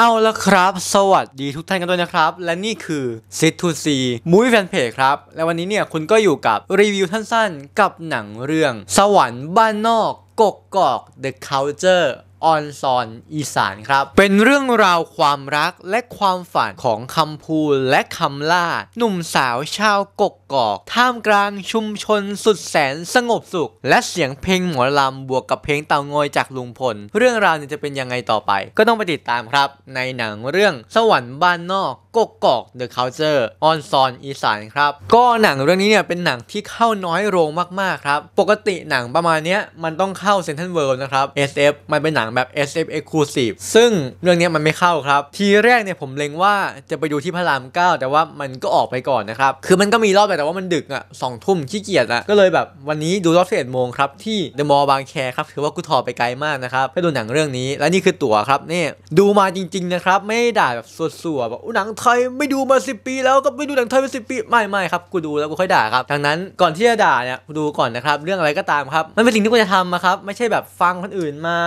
เอาละครับ สวัสดีทุกท่านกันด้วยนะครับ และนี่คือ Sit to See Movie Fan Page ครับ และวันนี้เนี่ยคุณก็อยู่กับรีวิวสั้นๆ กับหนังเรื่อง สวรรค์บ้านนอก กกกอก The Culture ออนซอน อีสานครับ เป็นเรื่องราวความรักและความฝันของคำพูและคำล่าหนุ่มสาวชาวกกกอก ท่ามกลางชุมชน สุดแสนสงบสุข และเสียงเพลงหมอลำบวกกับเพลงเต่างอยจากลุงพล เรื่องราวนี้จะเป็นยังไงต่อไป ก็ต้องไปติดตามครับในหนังเรื่อง สวรรค์บ้านนอกกกอก The Culture ออนซอนอีสานครับ ก็หนังเรื่องนี้เนี่ยเป็นหนังที่เข้าน้อยโรงมากๆครับ ปกติหนังประมาณเนี้ยมันต้องเข้าเซ็นทรัลเวิลด์นะครับ SF มันเป็นหนังแบบ SF Exclusive ซึ่งเรื่องนี้มันไม่เข้าครับ ทีแรกเนี่ยผมเล็งว่าจะไปดูที่พระราม 9 แต่ว่ามันก็ออกไปก่อนนะครับ คือมันก็มีรอบแต่ว่ามันดึกอ่ะสองทุ่มขี้เกียจอ่ะก็เลยแบบวันนี้ดูรอบสเศษดโมงครับที่เดอะมอลล์บางแคครับถือว่ากูถอไปไกลมากนะครับไปดูหนังเรื่องนี้และนี่คือตั๋วครับนี่ดูมาจริงๆนะครับไม่ได้่าแบบสววๆแบบหนังไทยไม่ดูมาสิปีแล้วก็ไม่ดูหนังไทยมาสิปีไม่ไม่ครับกูดูแล้วกูค่อยด่าครับดังนั้นก่อนที่จะด่าเนี่ยดูก่อนนะครับเรื่องอะไรก็ตามครับมันเป็นสิ่งที่คูจะทำนะครับไม่ใช่แบบฟังคนอื่นมา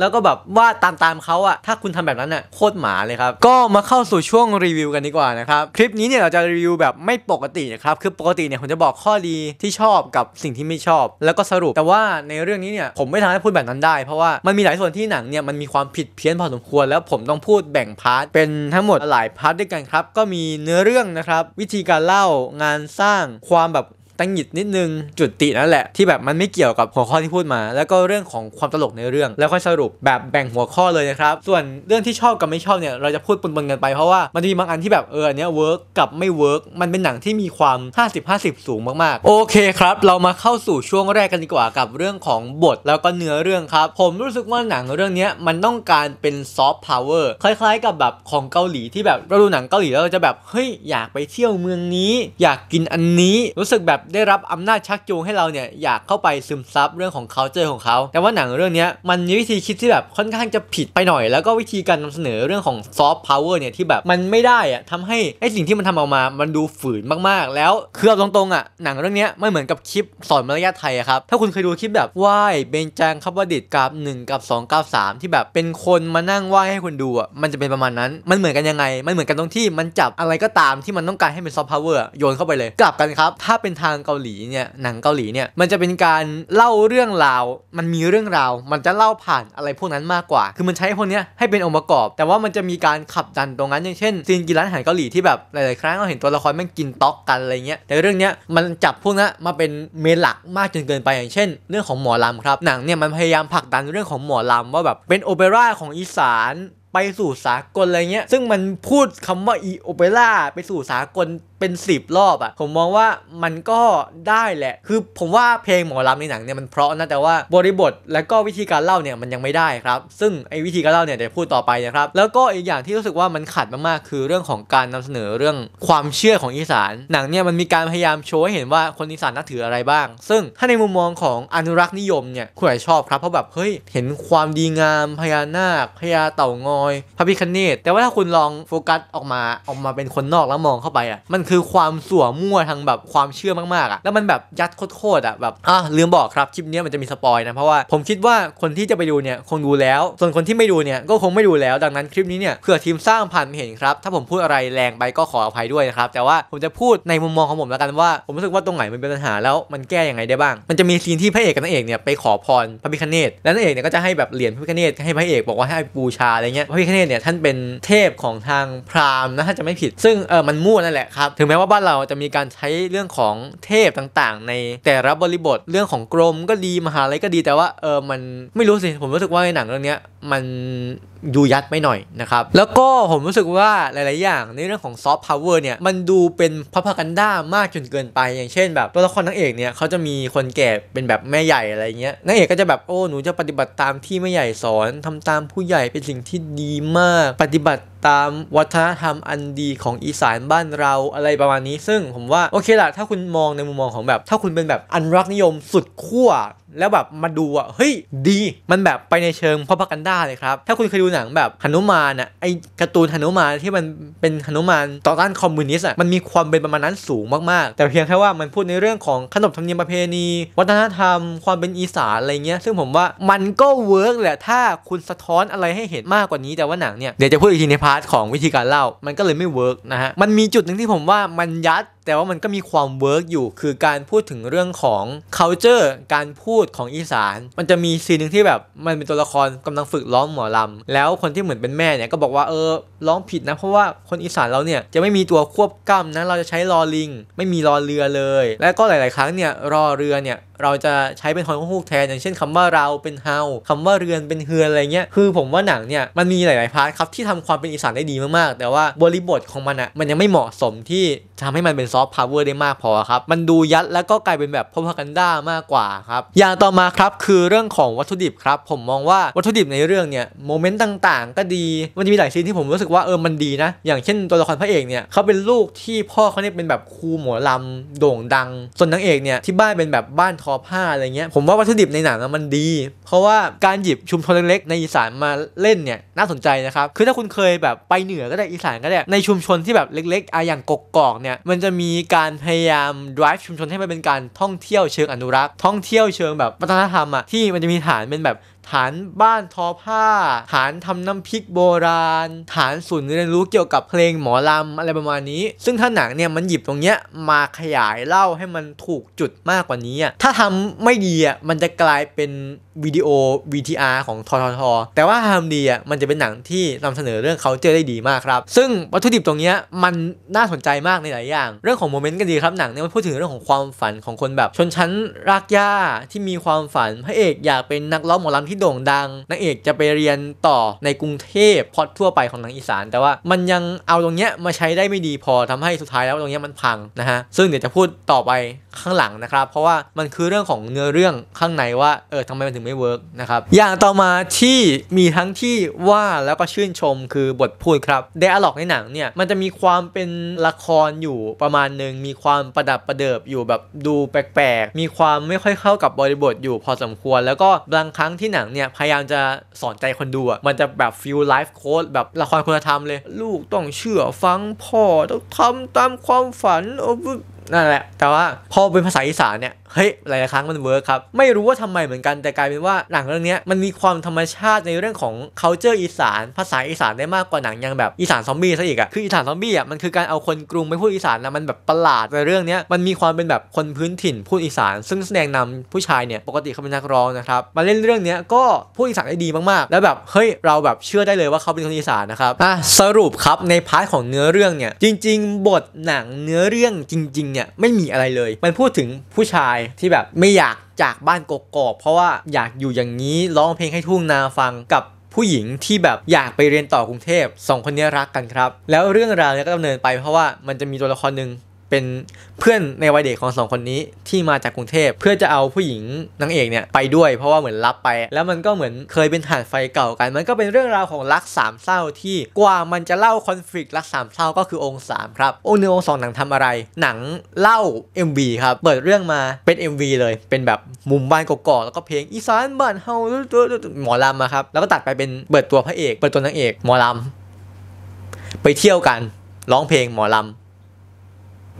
แล้วก็แบบว่าตามตามเขาอะถ้าคุณทำแบบนั้นน่ะโคตรหมาเลยครับก็มาเข้าสู่ช่วงรีวิวกันดีกว่านะครับคลิปนี้เนี่ยเราจะรีวิวแบบไม่ปกตินะครับคือปกติเนี่ยผมจะบอกข้อดีที่ชอบกับสิ่งที่ไม่ชอบ แล้วก็สรุปแต่ว่าในเรื่องนี้เนี่ยผมไม่ทมให้พูดแบบนั้นได้ เพราะว่ามันมีหลายส่วนที่หนังเนี่ยมันมีความผิดเพี้ยนพอสมควรแล้ว ผมต้องพูดแบ่งพาร์ทเป็นทั้งหมดหลายพาร์ทด้วยกันครับก็มีเนื้อเรื่องนะครับ วิธีการเล่างานสร้างความแบบตั้งหิดนิดนึงจุดตินั่นแหละ ที่แบบมันไม่เกี่ยวกับหัวข้อที่พูดมา แล้วก็เรื่องของความตลกในเรื่อง แล้วค่อยสรุปแบบแบ่งหัวข้อเลยนะครับ ส่วนเรื่องที่ชอบกับไม่ชอบเนี่ยเราจะพูดปนๆกันไปเพราะว่ามันมีบางอันที่แบบเออเนี้ยเวิร์กกับไม่เวิร์กมันเป็นหนังที่มีความ 50-50 สูงมากๆโอเคครับ เรามาเข้าสู่ช่วงแรกกันดีกว่า กับเรื่องของบทแล้วก็เนื้อเรื่องครับ ผมรู้สึกว่าหนังเรื่องนี้มันต้องการเป็นซอฟต์พาวเวอร์คล้าย ๆ กับแบบของเกาหลีที่แบบเราดูหนังเกาหลีแล้วเราจะแบบเฮ้ยอยากไปเที่ยวเมืองนี้อยากกินอันนี้รู้สึกแบบได้รับอำนาจชักจูงให้เราเนี่ยอยากเข้าไปซึมซับเรื่องของเขาเจอของเขา แต่ว่าหนังเรื่องนี้มันมีวิธีคิดที่แบบค่อนข้างจะผิดไปหน่อย แล้วก็วิธีการนำเสนอเรื่องของซอฟต์พาวเวอร์เนี่ยที่แบบมันไม่ได้อะทำให้ไอสิ่งที่มันทำออกมา มันดูฝืนมากๆแล้วคือเอาตรงๆอ่ะหนังเรื่องนี้ไม่เหมือนกับคลิป สอนมารยาทไทยครับถ้าคุณเคยดูคลิปแบบไหว้เบญจางคับวดิตกับ1กับ2กับ3ที่แบบเป็นคนมานั่งไหว้ให้คุณดูอ่ะมันจะเป็นประมาณนั้นมันเหมือนกันยังไงมันเหมือนกันตรงที่ มันจับอะไรก็ตามที่มันต้องการให้เป็นซอฟต์พาวเวอร์โยนเข้าไปเลยกลับกันครับถ้าเป็นทางางเกาหลีเนี่ย หนังเกาหลีเนี่ย มันจะเป็นการเล่าเรื่องราว มันมีเรื่องราว มันจะเล่าผ่านอะไรพวกนั้นมากกว่า คือมันใช้พวกนี้ให้เป็นองค์ประกอบ แต่ว่ามันจะมีการขับดันตรงนั้น อย่างเช่นซีนกินร้านอาหารเกาหลีที่แบบหลายๆครั้งเราเห็นตัวละครแม่งกินต๊อกกันอะไรเงี้ย แต่เรื่องเนี้ยมันจับพวกนั้นมาเป็นเมนหลักมากจนเกินไป อย่างเช่น เรื่องของหมอลำครับ หนังเนี่ยมันพยายามผลักดันเรื่องของหมอลำว่าแบบเป็นโอเปร่าของอีสานไปสู่สากลอะไรเงี้ย ซึ่งมันพูดคำว่าอีโอเปร่าไปสู่สากลเป็น10รอบอะ่ะผมมองว่ามันก็ได้แหละ คือผมว่าเพลงหมอลำในหนังเนี่ยมันเพราะนะแต่ว่าบริบทและก็วิธีการเล่าเนี่ยมันยังไม่ได้ครับ ซึ่งไอ้วิธีการเล่าเนี่ยเดี๋ยวพูดต่อไปนะครับแล้วก็อีกอย่างที่รู้สึกว่ามันขัดมากๆคือเรื่องของการนำเสนอเรื่องความเชื่อของอีสานหนังเนี่ยมันมีการพยายามโชว์ให้เห็นว่าคนอีสานนับถืออะไรบ้าง ซึ่งถ้าในมุมมองของอนุรักษ์นิยมเนี่ยคุณอาจชอบครับเพราะแบบเฮ้ยเห็นความดีงามพญานาคพญาเต่างอยพระพิคเนตแต่ว่าถ้าคุณลองโฟกัสออกมาออกมาเป็นคนนอกแล้วมองเข้าไปอ่ะมันคืคือความสั่วมั่วทางแบบความเชื่อมากๆอะแล้วมันแบบยัดโคตรๆอะแบบอ่ะลืมบอกครับคลิปนี้มันจะมีสปอยนะเพราะว่าผมคิดว่าคนที่จะไปดูเนี่ยคงดูแล้ว ส่วนคนที่ไม่ดูเนี่ยก็คงไม่ดูแล้ว ดังนั้นคลิปนี้เนี่ยเผื่อทีมสร้างผ่านเห็นครับ ถ้าผมพูดอะไรแรงไปก็ขออภัยด้วยนะครับแต่ว่าผมจะพูดในมุมมองของผมแล้วกัน ว่าผมรู้สึกว่าตรงไหนมันเป็นปัญหาแล้ว มันแก้ยังไงได้บ้างมันจะมีซีนที่พระเอกกับนางเอกเนี่ยไปขอพรพระพิฆเนศแล้วนางเอกเนี่ยก็จะให้แบบเหรียญพระพิฆเนศให้พระเอกบอกว่าให้บูชาอะไรเงี้ยพระพิฆเนศเนี่ยท่านเป็นเทพของทางพราหมณ์นะถ้าจะไม่ผิดซึ่งเออมันมั่วนั่นแหละครับถึงแม้ว่าบ้านเราจะมีการใช้เรื่องของเทพต่างๆในแต่ละบริบทเรื่องของกรมก็ดีมหาลัยก็ดีแต่ว่าเออมันไม่รู้สิผมรู้สึกว่าในหนังเรื่องนี้มันยูยัดไม่หน่อยนะครับ แล้วก็ผมรู้สึกว่าหลายๆอย่างในเรื่องของซอฟต์พาวเวอร์เนี่ย มันดูเป็นพัพกันด้ามากจนเกินไปอย่างเช่นแบบตัวละครนางเอกเนี่ยเขาจะมีคนแก่เป็นแบบแม่ใหญ่อะไรเงี้ยนางเอกก็จะแบบโอ้หนูจะปฏิบัติตามที่แม่ใหญ่สอนทำตามผู้ใหญ่เป็นสิ่งที่ดีมากปฏิบัติตามวัฒนธรรมอันดีของอีสานบ้านเราอะไรประมาณนี้ซึ่งผมว่าโอเคละถ้าคุณมองในมุมมองของแบบ ถ้าคุณเป็นแบบอันรักนิยมสุดขั้วแล้วแบบมาดูอ่ะ เฮ้ยดี มันแบบไปในเชิงพ่อพักันด้าเลยครับถ้าคุณเคยดูหนังแบบหนุมานอ่ะไอการ์ตูนหนุมานที่มันเป็นหนุมานต่อต้านคอมมิวนิสต์อ่ะมันมีความเป็นประมาณนั้นสูงมากๆ แต่เพียงแค่ว่ามันพูดในเรื่องของขนบธรรมเนียมประเพณี วัฒนธรรม ความเป็นอีสานอะไรเงี้ยซึ่งผมว่ามันก็เวิร์กแหละถ้าคุณสะท้อนอะไรให้เห็นมากกว่านี้แต่ว่าหนังเนี่ยเดี๋ยวจะพูดอีกทีในพาร์ทของวิธีการเล่า มันก็เลยไม่เวิร์กนะฮะมันมีจุดหนึ่งที่ผมว่ามันยัดแต่ว่ามันก็มีความเวิร์กอยู่ คือการพูดถึงเรื่องของ culture การพูดของอีสาน มันจะมีซีนหนึ่งที่แบบมันเป็นตัวละครกำลังฝึกร้องหมอลำแล้วคนที่เหมือนเป็นแม่เนี่ยก็บอกว่าเออร้องผิดนะเพราะว่าคนอีสานเราเนี่ยจะไม่มีตัวควบกล้ำนะเราจะใช้รอลิงไม่มีรอเรือเลย และก็หลาย ๆ ครั้งเนี่ยรอเรือเนี่ยเราจะใช้เป็นฮอนฮูกแทน อย่างเช่นคำว่าเราเป็นเฮาคำว่าเรือนเป็นเฮือนอะไรเงี้ยคือผมว่าหนังเนี่ยมันมีหลายๆพาร์ทครับที่ทำความเป็นอีสานได้ดีมากๆ แต่ว่าบริบทของมันอะมันยังไม่เหมาะสมที่ทำให้มันเป็นซอฟต์พาวเวอร์ได้มากพอครับ มันดูยัดแล้วก็กลายเป็นแบบพพกันด้ามากกว่าครับอย่างต่อมาครับคือเรื่องของวัตถุดิบครับผมมองว่าวัตถุดิบในเรื่องเนี่ยโมเมนต์ต่าง ๆ ก็ดีมันจะมีหลายซีนที่ผมรู้สึกว่าเออมันดีนะอย่างเช่นตัวละครพระเอกเนี่ยเขาเป็นลูกที่พ่อเขาเนี่ยเป็นแบบครูหมอลำโด่งดัง ส่วนนางเอกเนี่ยที่บ้านเป็นแบบบ้านทอผ้าอะไรเงี้ย ผมว่าวัตถุดิบในหนังมันดีเพราะว่าการหยิบชุมชนเล็กๆในอีสานมาเล่นเนี่ยน่าสนใจนะครับ คือถ้าคุณเคยแบบไปเหนือก็ได้อีสานก็ได้ในชุมชนที่แบบเล็ก ๆอะอย่างกกอกเนี่ยมันจะมีการพยายาม drive ชุมชนให้มันเป็นการท่องเที่ยวเชิงอนุรักษ์ท่องเที่ยวเชิงแบบวัฒนธรรมอะที่มันจะมีฐานเป็นแบบฐานบ้านทอผ้า ฐานทำน้ำาพริกโบราณ ฐานศูนย์เรียนรู้เกี่ยวกับเพลงหมอลำอะไรประมาณนี้ ซึ่งถ้าหนังเนี่ยมันหยิบตรงเนี้ยมาขยายเล่าให้มันถูกจุดมากกว่านี้อ่ะถ้าทำไม่ดีอ่ะมันจะกลายเป็นวิดีโอ VTR ของทอทอทอแต่ว่าทำดีอ่ะมันจะเป็นหนังที่นำเสนอเรื่องเขาเจอได้ดีมากครับซึ่งวัตถุดิบตรงนี้มันน่าสนใจมากในหลาย อย่าง เรื่องของโมเมนต์ก็ดีครับหนังเนี่ยมันพูดถึงเรื่องของความฝันของคนแบบ ชนชั้นรากหญ้าที่มีความฝันพระเอกอยากเป็นนักร้องหมอลำทีที่โด่งดังนางเอกจะไปเรียนต่อในกรุงเทพพอดทั่วไปของนางอีสานแต่ว่ามันยังเอาตรงเนี้ยมาใช้ได้ไม่ดีพอทำให้สุดท้ายแล้วตรงเนี้ยมันพังนะฮะซึ่งเดี๋ยวจะพูดต่อไปข้างหลังนะครับเพราะว่ามันคือเรื่องของเนื้อเรื่องข้างในว่าเออทำไมมันถึงไม่เวิร์กนะครับอย่างต่อมาที่มีทั้งที่ว่าแล้วก็ชื่นชมคือบทพูดครับเดอะล็อกในหนังเนี่ยมันจะมีความเป็นละครอยู่ประมาณหนึ่งมีความประดับประเดิบอยู่แบบดูแปลกๆ มีความไม่ค่อยเข้ากับบริบทอยู่พอสมควรแล้วก็บางครั้งที่หนังงเนี่ย พยายามจะสอนใจคนดูอ่ะ มันจะแบบฟิลไลฟ์โค้ดแบบละครคุณธรรมเลย ลูกต้องเชื่อฟังพ่อ ต้องทำตามความฝัน นั่นแหละ แต่ว่าพอเป็นภาษาอีสานเนี่ยเฮ้ยหลายๆครั้งมันเวิร์กครับ ไม่รู้ว่าทำไมเหมือนกันแต่กลายเป็นว่าหนังเรื่องนี้มันมีความธรรมชาติในเรื่องของ c u เจอร์อีสาน ภาษาอีสานได้มากกว่าหนังยังแบบอีสานซอมบี้ซะอีกอะคืออีสานซอมบี้อะมันคือการเอาคนกรุงไปพูดอีสานนะมันแบบประหลาดในเรื่องนี้มันมีความเป็นแบบคนพื้นถิ่นพูดอีสาน ซึ่งแสดงนำผู้ชายเนี่ยปกติเขาเป็นนักร้องนะครับ มาเล่นเรื่องนี้ก็พูดอีสานได้ดีมากๆแล้วแบบเฮ้ยเราแบบเชื่อได้เลยว่าเขาเป็นคนอีสานนะครับอะสรุปครับในพาร์ทของเนื้อเรื่องเนี่ยจริง ๆ บทหนังเนื้อเรื่องจริงๆเนี่ยไม่มีอะไรเลย มันพูดถึงผู้ชายที่แบบไม่อยากจากบ้านกกอกเพราะว่าอยากอยู่อย่างนี้ร้องเพลงให้ทุ่งนาฟังกับผู้หญิงที่แบบอยากไปเรียนต่อกรุงเทพสองคนนี้รักกันครับ แล้วเรื่องราวเนี่ยก็ดำเนินไปเพราะว่ามันจะมีตัวละครหนึ่งเป็นเพื่อนในวัยเด็กของสองคนนี้ที่มาจากกรุงเทพเพื่อจะเอาผู้หญิงนางเอกเนี่ย ไปด้วยเพราะว่าเหมือนรับไป แล้วมันก็เหมือนเคยเป็นฐานไฟเก่ากัน มันก็เป็นเรื่องราวของรักสามเศร้าที่กว่ามันจะเล่าคอนฟ lict รักสามเศร้าก็คือองค์สามครับองค์หนึ่งองค์สองหนังทำอะไร หนังเล่า MV ครับ เปิดเรื่องมาเป็น MV เลยเป็นแบบมุมบ้านกอกๆแล้วก็เพลงอีสานบ้านเฮาหมอลำมาครับแล้วก็ตัดไปเป็นเปิดตัวพระเอกเปิดตัวนางเอกหมอลำไปเที่ยวกันร้องเพลงหมอลำ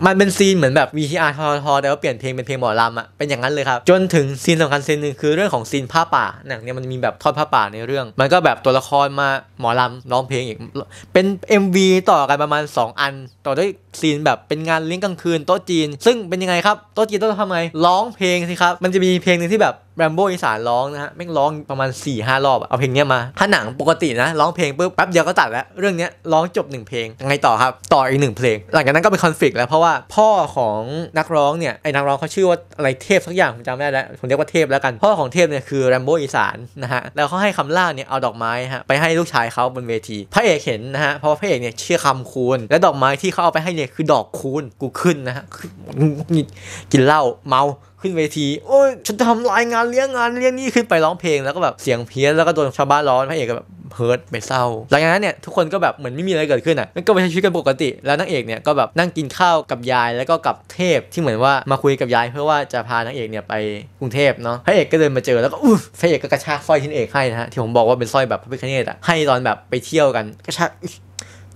มันเป็นซีนเหมือนแบบ VTR ทอทอแต่ว่าเปลี่ยนเพลงเป็นเพลงหมอลำอะเป็นอย่างนั้นเลยครับ จนถึงซีนสำคัญซีนหนึ่งคือเรื่องของซีนผ้าป่า หนังเนี่ยมันมีแบบทอดผ้าป่าในเรื่อง มันก็แบบตัวละครมาหมอลำร้องเพลงอีก เป็น MV ต่อกันประมาณ 2 อัน ต่อด้วยซีนแบบเป็นงานเลี้ยงกลางคืนโต๊ะจีน ซึ่งเป็นยังไงครับ โต๊ะจีนต้องทำไง ร้องเพลงสิครับ มันจะมีเพลงหนึ่งที่แบบแรมโบอีสานร้องนะฮะ แม่งร้องประมาณ4ี่ห้ารอบเอาเพลงเนี้ยมาถ้าหนังปกตินะร้องเพลงปุ๊บแป๊บ เดียวก็ตัดแล้ว เรื่องเนี้ยร้องจบ 1 เพลงยังไงต่อครับ ต่ออีกหนึ่งเพลง หลังจากนั้นก็เป็นคอนฟ lict แล้ว เพราะว่าพ่อของนักร้องเนี่ย ไอ้นักร้องเขาชื่อว่าอะไรเทพสักอย่าง ผมจำไม่ได้แล้ว ผมเรียกว่าเทพแล้วกัน พ่อของเทพเนี่ยคือแรมโบอีสานนะฮะ แล้วเขาให้คำล่าเนี่ยเอาดอกไม้ฮะไปให้ลูกชายเขาบนเวทีพระเอกเห็นนะฮะ เพราะว่าพระเอกเนี่ยเชื่อคำคูณและดอกไม้ที่เขาเอาไปให้เนี่ยคือดอกคูณกูขึ้นนะฮะกินเหล้าเมาขึ้นเวทีโอ้ยฉันจะทำรายงานเลี้ยงงานเลี้ยงนี่ขึ้นไปร้องเพลงแล้วก็แบบเสียงเพี้ยนแล้วก็โดนชาวบ้านร้อนพระเอกก็แบบเฮิร์ตไปเศร้าหลังจากนั้นเนี่ยทุกคนก็แบบเหมือนไม่มีอะไรเกิดขึ้นอ่ะก็ไปใช้ชีวิตกันปกติ แล้วนางเอกเนี่ยก็แบบนั่งกินข้าวกับยายแล้วก็กับเทพที่เหมือนว่ามาคุยกับยายเพื่อว่าจะพานางเอกเนี่ยไปกรุงเทพเนาะพระเอกก็เดินมาเจอแล้วก็อู้พระเอกก็กระชากสร้อยที่นางเอกให้นะฮะที่ผมบอกว่าเป็นสร้อยแบบพระพิฆเนศอ่ะให้ตอนแบบไปเที่ยวกัน กระชาก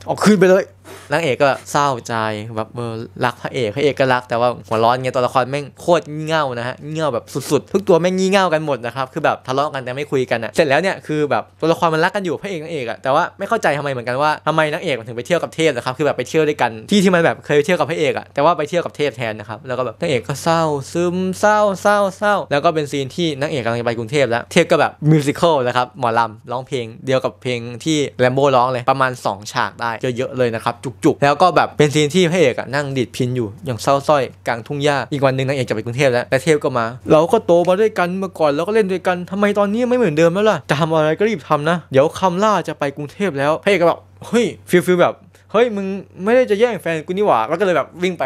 ออกคืนไปเลยนางเอกก็เศร้าใจแบบเออรักพระเอกพระเอกก็รักแต่ว่าหัวร้อนไงตัวละครแม่งโคตรงี่เง่านะฮะงี่เง่าแบบสุดๆทุกตัวแม่งงี่เง่ากันหมดนะครับคือแบบทะเลาะกันแต่ไม่คุยกันอ่ะเสร็จแล้วเนี่ยคือแบบตัวละครมันรักกันอยู่พระเอกนางเอกอ่ะแต่ว่าไม่เข้าใจทำไมเหมือนกันว่าทำไมนางเอกมันถึงไปเที่ยวกับเทพนะครับ คือแบบไปเที่ยวด้วยกันที่ที่มันแบบเคยไปเที่ยวกับพระเอกอ่ะแต่ว่าไปเที่ยวกับเทพแทนนะครับแล้วก็แบบนางเอกก็เศร้าซึมเศร้าเศร้าเศร้าแล้วก็เป็นซีนที่นางเอกกำลังไปกรุงเทพแล้ว เทพก็แบบมิวสิควลนะครับหมอลำร้องเพลงเดียวกับเพลงที่แรมโบ้ร้องเลยประมาณ 2 ฉากได้เยอะๆเลยนะครับจุกๆ แล้วก็แบบเป็นซีนที่พระเอกอะนั่งดิดพินอยู่อย่างเศร้าส้อยกลางทุ่งหญ้า อีกวันหนึ่งนางเอกจะไปกรุงเทพแล้ว แต่เทพก็มา เราก็โตมาด้วยกันเมื่อก่อนเราก็เล่นด้วยกันทำไมตอนนี้ไม่เหมือนเดิมแล้วล่ะ จะทำอะไรก็รีบทำนะ เดี๋ยวคำล่าจะไปกรุงเทพแล้วพระเอกก็แบบเฮ้ยฟิลฟิลแบบเฮ้ยมึงไม่ได้จะแย่งแฟนกูนี่หว่า แล้วก็เลยแบบวิ่งไป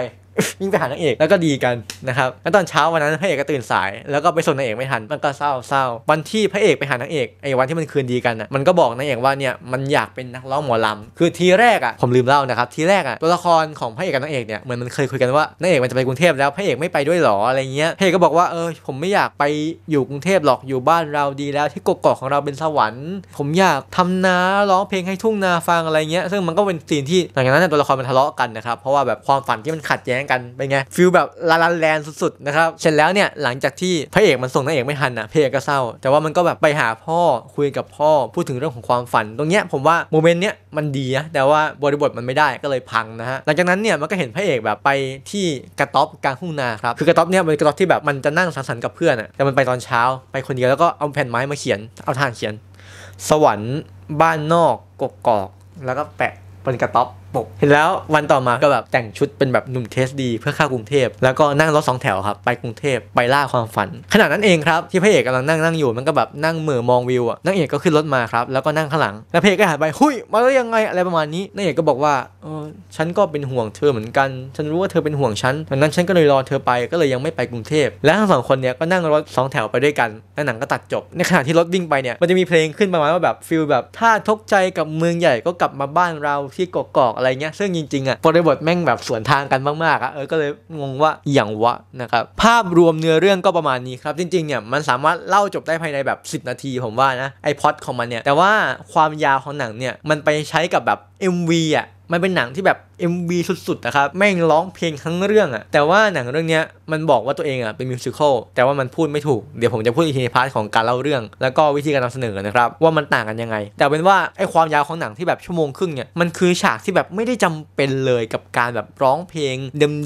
วิ่งไปหานางเอกแล้วก็ดีกันนะครับแล้วตอนเช้าวันนั้นพระเอกก็ตื่นสายแล้วก็ไปส่งนางเอกไม่ทันมันก็เศร้าเศร้าวันที่พระเอกไปหานางเอกไอ้วันที่มันคืนดีกันอ่ะมันก็บอกนางเอกว่าเนี่ยมันอยากเป็นนักร้องหมอลำคือทีแรกอ่ะผมลืมเล่านะครับทีแรกอ่ะตัวละครของพระเอกกับนางเอกเนี่ยเหมือนมันเคยคุยกันว่านางเอกมันจะไปกรุงเทพแล้วพระเอกไม่ไปด้วยหรออะไรเงี้ยพระเอกก็บอกว่าเออผมไม่อยากไปอยู่กรุงเทพหรอกอยู่บ้านเราดีแล้ว ที่กกอกของเราเป็นสวรรค์ ผมอยากทำนาร้องเพลงให้ทุ่งนาฟังอะไรเงี้ยซึ่งมันก็เป็นิ่งที่หลังจากนั้นตัวละครมันทะเลาะกันนะครับเพราะว่าแบบความฝันที่มันขัดแย้งงกันเป็นไงฟิลแบบลาลาแลนสุดๆนะครับเสร็จแล้วเนี่ยหลังจากที่พระเอกมันส่งนางเอกไม่ทันอ่ะพระเอกก็เศร้า แต่ว่ามันก็แบบไปหาพ่อคุยกับพ่อพูดถึงเรื่องของความฝัน ตรงเนี้ยผมว่าโมเมนต์เนี้ยมันดีนะแต่ว่าบริบทมันไม่ได้ก็เลยพังนะฮะหลังจากนั้นเนี่ยมันก็เห็นพระเอกแบบไปที่กระต๊อบกลางทุ่งนาครับคือกระต๊อบเนี่ยมันกระต๊อบที่แบบมันจะนั่งสังสรรค์กับเพื่อนอ่ะแต่มันไปตอนเช้าไปคนเดียวแล้วก็เอาแผ่นไม้มาเขียนเอาทางเขียน สวรรค์บ้านนอกกกอกแล้วก็แปะบนกระต๊อบปกเห็นแล้ววันต่อมาก็แบบแต่งชุดเป็นแบบหนุ่มเทสดีเพื่อเข้ากรุงเทพแล้วก็นั่งรถสองแถวครับไปกรุงเทพไปล่าความฝัน ขนาดนั้นเองครับที่พระเอกกำลังนั่งนั่งอยู่มันก็แบบนั่งเหม่อมองวิวอ่ะนางเอกก็ขึ้นรถมาครับ แล้วก็นั่งข้างหลังแล้วพระเอกก็หันไปหุยมาแล้วยังไงอะไรประมาณนี้นางเอกก็บอกว่าเออฉันก็เป็นห่วงเธอเหมือนกัน ฉันรู้ว่าเธอเป็นห่วงฉันดังนั้นฉันก็เลยรอเธอไปก็เลยยังไม่ไปกรุงเทพและทั้งสองคนเนี้ยก็นั่งรถสองแถวไปด้วยกันแลวหนังก็ตัดจบในขณะที่รถวิ่งไปเนี่ยมันจะมีเพลงขึ้นประมาณว่าแบบฟิลแบบถ้าทกใจกับเมืองใหญ่ก็กลับมาบ้านเราที่กอกๆอะไรเงี้ยซึ่งจริง ๆ อ่ะบริบทแม่งแบบสวนทางกันมาก ๆ อ่ะ เออ ก็เลยงงว่าอย่างวะนะครับ ภาพรวมเนื้อเรื่องก็ประมาณนี้ครับ จริง ๆ เนี่ย มันสามารถเล่าจบได้ภายในแบบ 10 นาที ผมว่านะไอพอดของมันเนี่ย แต่ว่าความยาวของหนังเนี่ยมันไปใช้กับแบบ MV อ่ะ มันเป็นหนังที่แบบ MV สุดๆนะครับแม่งร้องเพลงทั้งเรื่องอะแต่ว่าหนังเรื่องนี้มันบอกว่าตัวเองอะเป็นมิวสิควลแต่ว่ามันพูดไม่ถูกเดี๋ยวผมจะพูดอีกทีในพาร์ทของการเล่าเรื่อง แล้วก็วิธีการนำเสนอนะครับว่ามันต่างกันยังไง แต่เป็นว่าไอความยาวของหนังที่แบบชั่วโมงครึ่งเนี่ยมันคือฉากที่แบบไม่ได้จำเป็นเลยกับการแบบร้องเพลง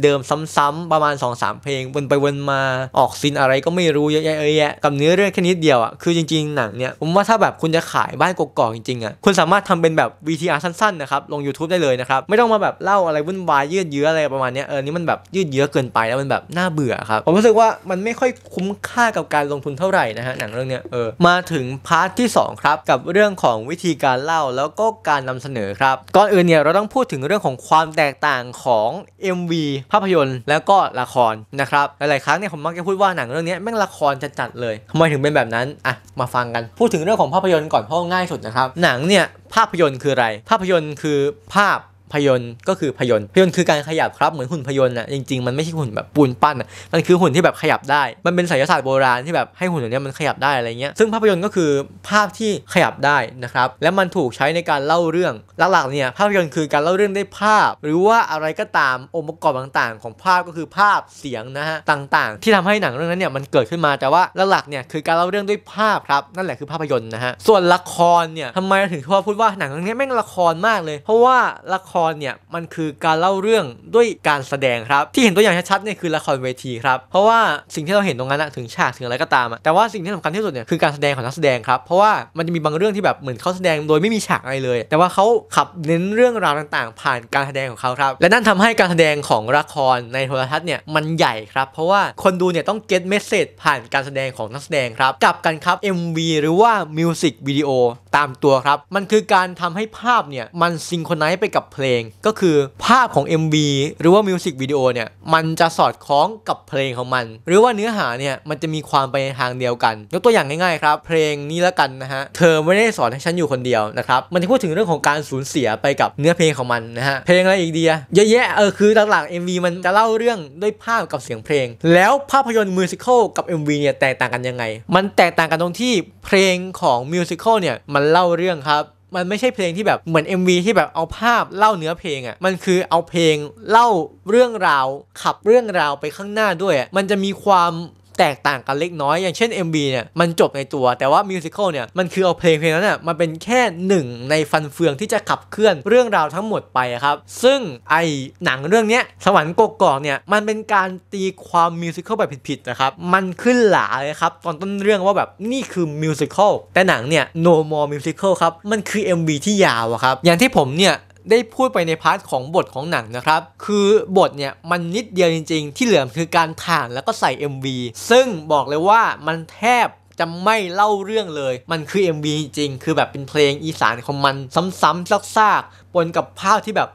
เดิมๆซ้ำ ๆ ประมาณ2-3เพลงวนไปวนมาออกซินอะไรก็ไม่รู้เยอะแยะเยอะแยะกับเนื้อเรื่องแค่นิดเดียวอะคือจริงๆหนังเนี่ยผมว่าถ้าแบบคุณจะขายบ้านกกอกจริงๆอะคุณสามารถทำเป็นแบบ VTR สั้นๆนะครับลง YouTube ได้เลยนะครับไม่ต้องมาแบบเล่าอะไรวุ่นวายยืดเยื้ออะไรประมาณนี้เออนี่มันแบบยืดเยื้อเกินไป แล้วมันแบบน่าเบื่อครับผมรู้สึกว่ามันไม่ค่อยคุ้มค่ากับการลงทุนเท่าไหร่นะฮะหนังเรื่องนี้เออมาถึงพาร์ทที่2ครับกับเรื่องของวิธีการเล่าแล้วก็การนำเสนอครับก่อนอื่นเนี่ยเราต้องพูดถึงเรื่องของความแตกต่างของ MV ภาพยนตร์แล้วก็ละครนะครับหลายๆครั้งเนี่ยผมมักจะพูดว่าหนังเรื่องนี้แม่งละครจะจัดเลยทำไมถึงเป็นแบบนั้นอ่ะมาฟังกันพูดถึงเรื่องของภาพยนตร์ก่อนเพราะง่ายสุดนะครับ หนังเนี่ยภาพยนตร์คืออะไร ภาพยนตร์คือภาพพยนต์ก็คือพยนต์พยนต์คือการขยับครับเหมือนหุ่นพยนต์นะจริงๆมันไม่ใช่หุ่นแบบปูนปั้นอะมันคือหุ่นที่แบบขยับได้ มันเป็นศิลปศาสตร์โบราณที่แบบให้หุ่นตัวนี้มันขยับได้อะไรเงี้ย ซึ่งภาพยนต์ก็คือภาพที่ขยับได้นะครับและมันถูกใช้ในการเล่าเรื่องหลักๆเนี่ยภาพยนต์คือการเล่าเรื่องได้ภาพ หรือว่าอะไรก็ตามองค์ประกอบต่างๆ ของภาพก็คือภาพเสียงนะฮะต่างๆ ที่ทำให้หนังเรื่องนั้นเนี่ยมันเกิดขึ้นมาแต่ว่าหลักๆเนี่ยคือการเล่าเรื่องด้วยภาพครับนั่นแหละคือภาพยนต์นะฮะส่วนละครเนี่ยทำไมถึงชอบพูดว่าหนังเรื่องนี้แม่งละครมากเลย เพราะว่าละครเนี่ยมันคือการเล่าเรื่องด้วยการแสดงครับ ที่เห็นตัวอย่างชัดๆเนี่ยคือละครเวทีครับเพราะว่าสิ่งที่เราเห็นตรงนั้นะถึง ฉากถึงอะไรก็ตาม แต่ว่าสิ่งที่สำคัญที่สุดเนี่ยคือการแสดงของนักแสดงครับ เพราะว่ามันจะมีบางเรื่องที่แบบเหมือนเขาแสดงโดยไม่มีฉากอะไรเลย แต่ว่าเขาขับเน้นเรื่องราวต่างๆผ่านการแสดงของเขาครับและนั่นทำให้การแสดงของละครในโทรทัศน์เนี่ยมันใหญ่ครับ เพราะว่าคนดูเนี่ยต้องเก็ตเมสเซจผ่านการแสดงของนักแสดงครับกับกันครับ MV หรือว่ามิวสิกวิดีโอตามตัวครับมันคือการทำให้ภาพเนี่ยมันซิงโครไนซ์ไปกับเพลงงก็คือภาพของ MV หรือว่ามิวสิกวิดีโอเนี่ยมันจะสอดคล้องกับเพลงของมัน หรือว่าเนื้อหาเนี่ยมันจะมีความไปในทางเดียวกัน ยกตัวอย่างง่ายๆ ครับ เพลงนี้ละกันนะฮะเธอไม่ได้สอนให้ฉันอยู่คนเดียวนะครับมันจะพูดถึงเรื่องของการสูญเสียไปกับเนื้อเพลงของมันนะฮะเพลงอะไรอีกดี เยอะแยะเออคือหลักๆ MV มันจะเล่าเรื่องด้วยภาพกับเสียงเพลง แล้วภาพยนตร์มิวสิควลกับ MV เนี่ยแตกต่างกันยังไง มันแตกต่างกันตรงที่เพลงของมิวสิควลเนี่ยมันเล่าเรื่องครับมันไม่ใช่เพลงที่แบบเหมือน MV ที่แบบเอาภาพเล่าเนื้อเพลงอะ่ะ มันคือเอาเพลงเล่าเรื่องราว ขับเรื่องราวไปข้างหน้าด้วยอะ่ะ มันจะมีความแตกต่างกันเล็กน้อยอย่างเช่น m v เนี่ยมันจบในตัวแต่ว่ามิวสิควลเนี่ยมันคือเอาเพลงเพลงนั้นน่ะมาเป็นแค่หนึ่งในฟันเฟืองที่จะขับเคลื่อนเรื่องราวทั้งหมดไปครับ ซึ่งไอหนังเรื่องนี้สวรรค์กกอกเนี่ยมันเป็นการตีความมิวสิควลแบบผิดๆนะครับมันขึ้นหลาเลยครับ ตอนต้นเรื่องว่าแบบนี่คือมิวสิควลแต่หนังเนี่ย No More Musical ครับ มันคือ MV ที่ยาวอะครับอย่างที่ผมเนี่ยได้พูดไปในพาร์ทของบทของหนังนะครับ คือบทเนี่ย มันนิดเดียวจริงๆ ที่เหลือคือการถ่านแล้วก็ใส่ MV ซึ่งบอกเลยว่ามันแทบจะไม่เล่าเรื่องเลย มันคือ MV จริง คือแบบเป็นเพลงอีสานของมันซ้ำๆซากๆปนกับภาพที่แบบ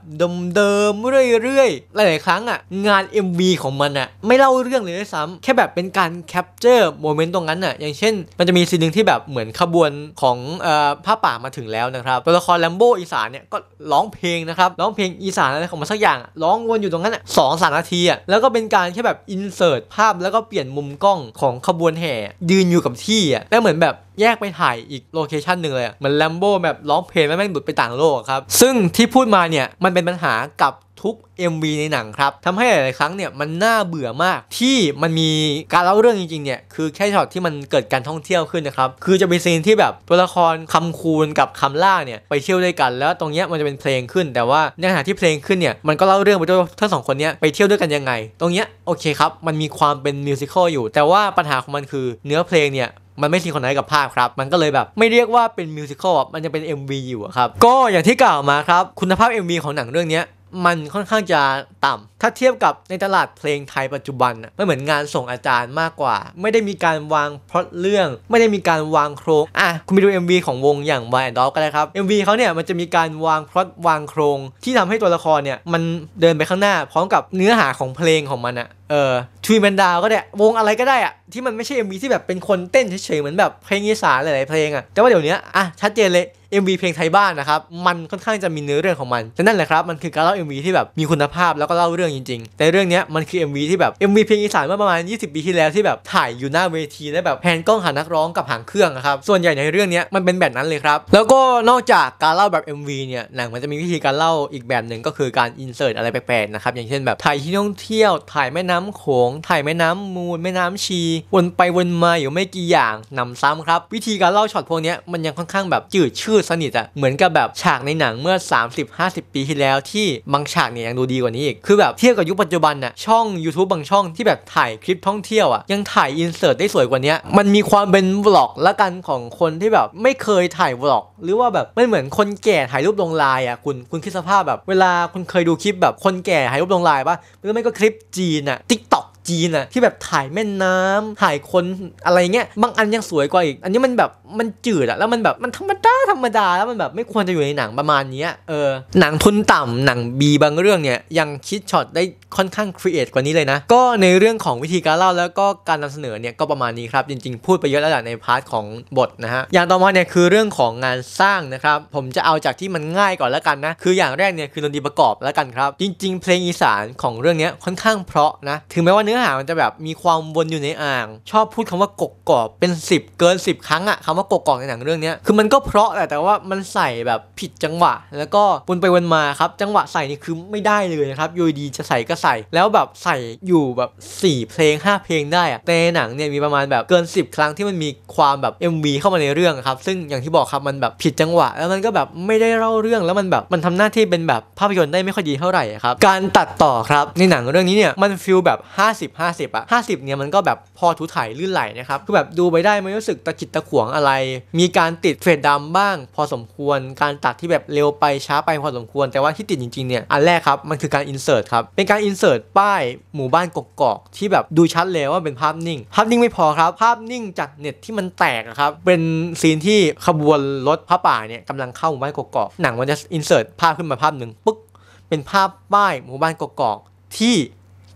เดิมๆเรื่อยๆหลายๆครั้งอะ่ะงาน MV ของมันอะ่ะไม่เล่าเรื่องเลยด้วยซ้ำแค่แบบเป็นการแคปเจอร์โมเมนต์ตรงนั้นอะ่ะอย่างเช่น มันจะมีซีนหนึ่งที่แบบเหมือนขบวนของอผ้าป่ามาถึงแล้วนะครับตัวละครแลมโบอีสานเนี่ย ก็ร้องเพลงนะครับร้องเพลงอีสานอะไรของมันสักอย่าง ร้องวนอยู่ตรงนั้นอ่ะสองสามนาทีอ่ะแล้วก็เป็นการแค่แบบอินเสิร์ตภาพแล้วก็เปลี่ยนมุมกล้องของขบวนแห่ยืนอยู่กับที่อ่ะแล้วเหมือนแบบแยกไปถ่ายอีกโลเคชันหนึ่งเลยเหมือนแลมโบแบบร้องเพลงแล้วแม่งหลุดไปต่างโลกครับ ซึ่งที่พูดมาเนี่ยมันเป็นปัญหากับทุก MV ในหนังครับทำให้หลาย ๆ ครั้งเนี่ยมันน่าเบื่อมากที่มันมีการเล่าเรื่องจริง ๆ เนี่ยคือแค่ช็อตที่มันเกิดการท่องเที่ยวขึ้นนะครับคือจะเป็นซีนที่แบบตัวละครคำคูณกับคำล่าเนี่ยไปเที่ยวด้วยกัน แล้วตรงเนี้ยมันจะเป็นเพลงขึ้น แต่ว่าในขณะที่เพลงขึ้นเนี่ยมันก็เล่าเรื่องไปด้วยทั้งสองคนเนี้ยไปเที่ยวด้วยกันยังไง ตรงเนี้ยโอเคครับมันมีความเป็นมิวสิควลอยู่ แต่ว่าปัญหาของมันคือเนื้อเพลงเนี่ยมันไม่ซีคอนไนกับภาพครับ มันก็เลยแบบไม่เรียกว่าเป็นมิวสิควลมันจะเป็น MV อยู่ครับ ก็อย่างที่กล่าวมาครับ คุณภาพ MV ของหนังเรื่องนี้มันค่อนข้างจะต่ำถ้าเทียบกับในตลาดเพลงไทยปัจจุบันไม่เหมือนงานส่งอาจารย์มากกว่า ไม่ได้มีการวางพล็อตเรื่อง ไม่ได้มีการวางโครงอ่ะคุณไปดู MV ของวงอย่างวายแอนด์ด็อกก็ได้ครับ MV เขาเนี่ยมันจะมีการวางพล็อตวางโครงที่ทำให้ตัวละครเนี่ยมันเดินไปข้างหน้า พร้อมกับเนื้อหาของเพลงของมันอะเออทวีแมนดาวก็ได้วงอะไรก็ได้อะที่มันไม่ใช่ MV ที่แบบเป็นคนเต้นเฉยๆเหมือนแบบเพลงอีสานหลายๆเพลงอะแต่ว่าเดี๋ยวนี้อ่ะชัดเจนเลย MV เพลงไทยบ้านนะครับมันค่อนข้างจะมีเนื้อเรื่องของมันแต่นั่นแหละครับมันคือการเล่า MV ที่แบบมีคุณภาพแล้วก็เล่าเรื่องจริงๆ แต่เรื่องนี้มันคือ MV ที่แบบ MV เพลงอีสานเมื่อประมาณ 20ปีที่แล้วที่แบบถ่ายอยู่หน้าเวทีและแบบแพนกล้องหานักร้องกับหางเครื่องครับส่วนใหญ่ในเรื่องนี้มันเป็นแบบนั้นเลยครับแล้วก็นอกจากการเล่าแบบ MV เนี่ยหนังมันจะมีวิธีการเล่าอีกแบบหนึ่งก็คือการอินเสิร์ตอะไรแปลกๆนะครับอย่างเช่นแบบถ่ายที่ท่องเที่ยวถ่ายแม่น้ำโขงถ่ายแม่น้ำมูลแม่น้ำชีวนไปวนมาอยู่ไม่กี่อย่างนำซ้ำครับวิธีการเล่าช็อตพวกนี้มันยังค่อนข้างแบบจืดชืดอสนิทอะเหมือนกับแบบฉากในหนังเมื่อ 30-50 ปีที่แล้วที่บางฉากเนี่ยยังดูดีกว่านี้อีก คือแบบ เทียบกับยุคปัจจุบันอะช่อง YouTube บางช่องที่แบบถ่ายคลิปท่องเที่ยวอะยังถ่ายอินเสิร์ตได้สวยกว่านี้ มันมีความเป็นบล็อกละกันของคนที่แบบไม่เคยถ่ายบล็อกหรือว่าแบบไม่เหมือนคนแก่ถ่ายรูปลงไลน์อะคุณคุณคิดสภาพแบบ เวลาคุณเคยดูคลิปแบบคนแก่ถ่ายรูปลงไลน์ปะหรือไม่ก็คลิปจีนอะทิกต็อกจีนอะที่แบบถ่ายแม่น้ำถ่ายคน อะไรเงี้ยบางอันยังสวยกว่าอีกอันนี้มันแบบมันจืดอะแล้วมันแบบมันธรรมดาธรรมดาแล้วมันแบบไม่ควรจะอยู่ในหนังประมาณนี้เออหนังทุนต่ำหนังบีบางเรื่องเนี่ยยังคิดช็อตได้ค่อนข้างครีเอทกว่านี้เลยนะ ก็ในเรื่องของวิธีการเล่าแล้วก็การนำเสนอเนี่ยก็ประมาณนี้ครับ จริง ๆพูดไปเยอะแล้วแหละในพาร์ทของบทนะฮะอย่างต่อมาเนี่ยคือเรื่องของงานสร้างนะครับผมจะเอาจากที่มันง่ายก่อนแล้วกันนะคืออย่างแรกเนี่ยคือดนตรีประกอบแล้วกันครับ จริงๆเพลงอีสานของเรื่องนี้ค่อนข้างเพราะนะถึงแม้ว่าเนื้อหามันจะแบบมีความวนอยู่ในอ่าง ชอบพูดคำว่ากกกอกเป็น 10 เกิน10ครั้งอะคำว่ากกกอกในหนังเรื่องนี้คือมันก็เพราะแหละแต่ว่ามันใส่แบบผิดจังหวะ แล้วก็วนไปวนมาครับจังหวะใส่นี่คือไม่ได้เลยนะครับยูดีจะใส่ก็ใส่แล้วแบบใส่อยู่แบบ 4 เพลง 5 เพลงได้อะแต่หนังเนี่ยมีประมาณแบบเกิน 10 ครั้งที่มันมีความแบบ MV เข้ามาในเรื่องครับ ซึ่งอย่างที่บอกครับมันแบบผิดจังหวะ แล้วมันก็แบบไม่ได้เล่าเรื่องแล้วมันแบบมันทำหน้าที่เป็นแบบภาพยนตร์ได้ไม่ค่อยดีเท่าไหร่ครับการตัดต่อครับในหนังเรื่องนี้เนี่ยมันฟิลแบบ50 50อะ50เนี่ยมันก็แบบพอถูถ่ายลื่นไหลนะครับ คือแบบดูไปได้ไม่รู้สึกตะจิดตะขวงอะไร มีการติดเฟดดำบ้างพอสมควรการตัดที่แบบเร็วไป ช้าไปพอสมควร แต่ว่าที่ติดจริงๆเนี่ยอันแรกครับ มันคือการอินเสิร์ตครับ เป็นการอินเสิร์ตป้ายหมู่บ้านกกอกที่แบบดูชัดเลยว่าเป็นภาพนิ่ง ภาพนิ่งไม่พอครับภาพนิ่งจากเน็ตที่มันแตกครับเป็นซีนที่ขบวนรถพระป่าเนี่ยกำลังเข้าหมู่บ้านกกอกหนังมันจะอินเสิร์ตภาพขึ้นมาภาพหนึ่งปึ๊ก เป็นภาพป้าย หมู่บ้านกกอกที่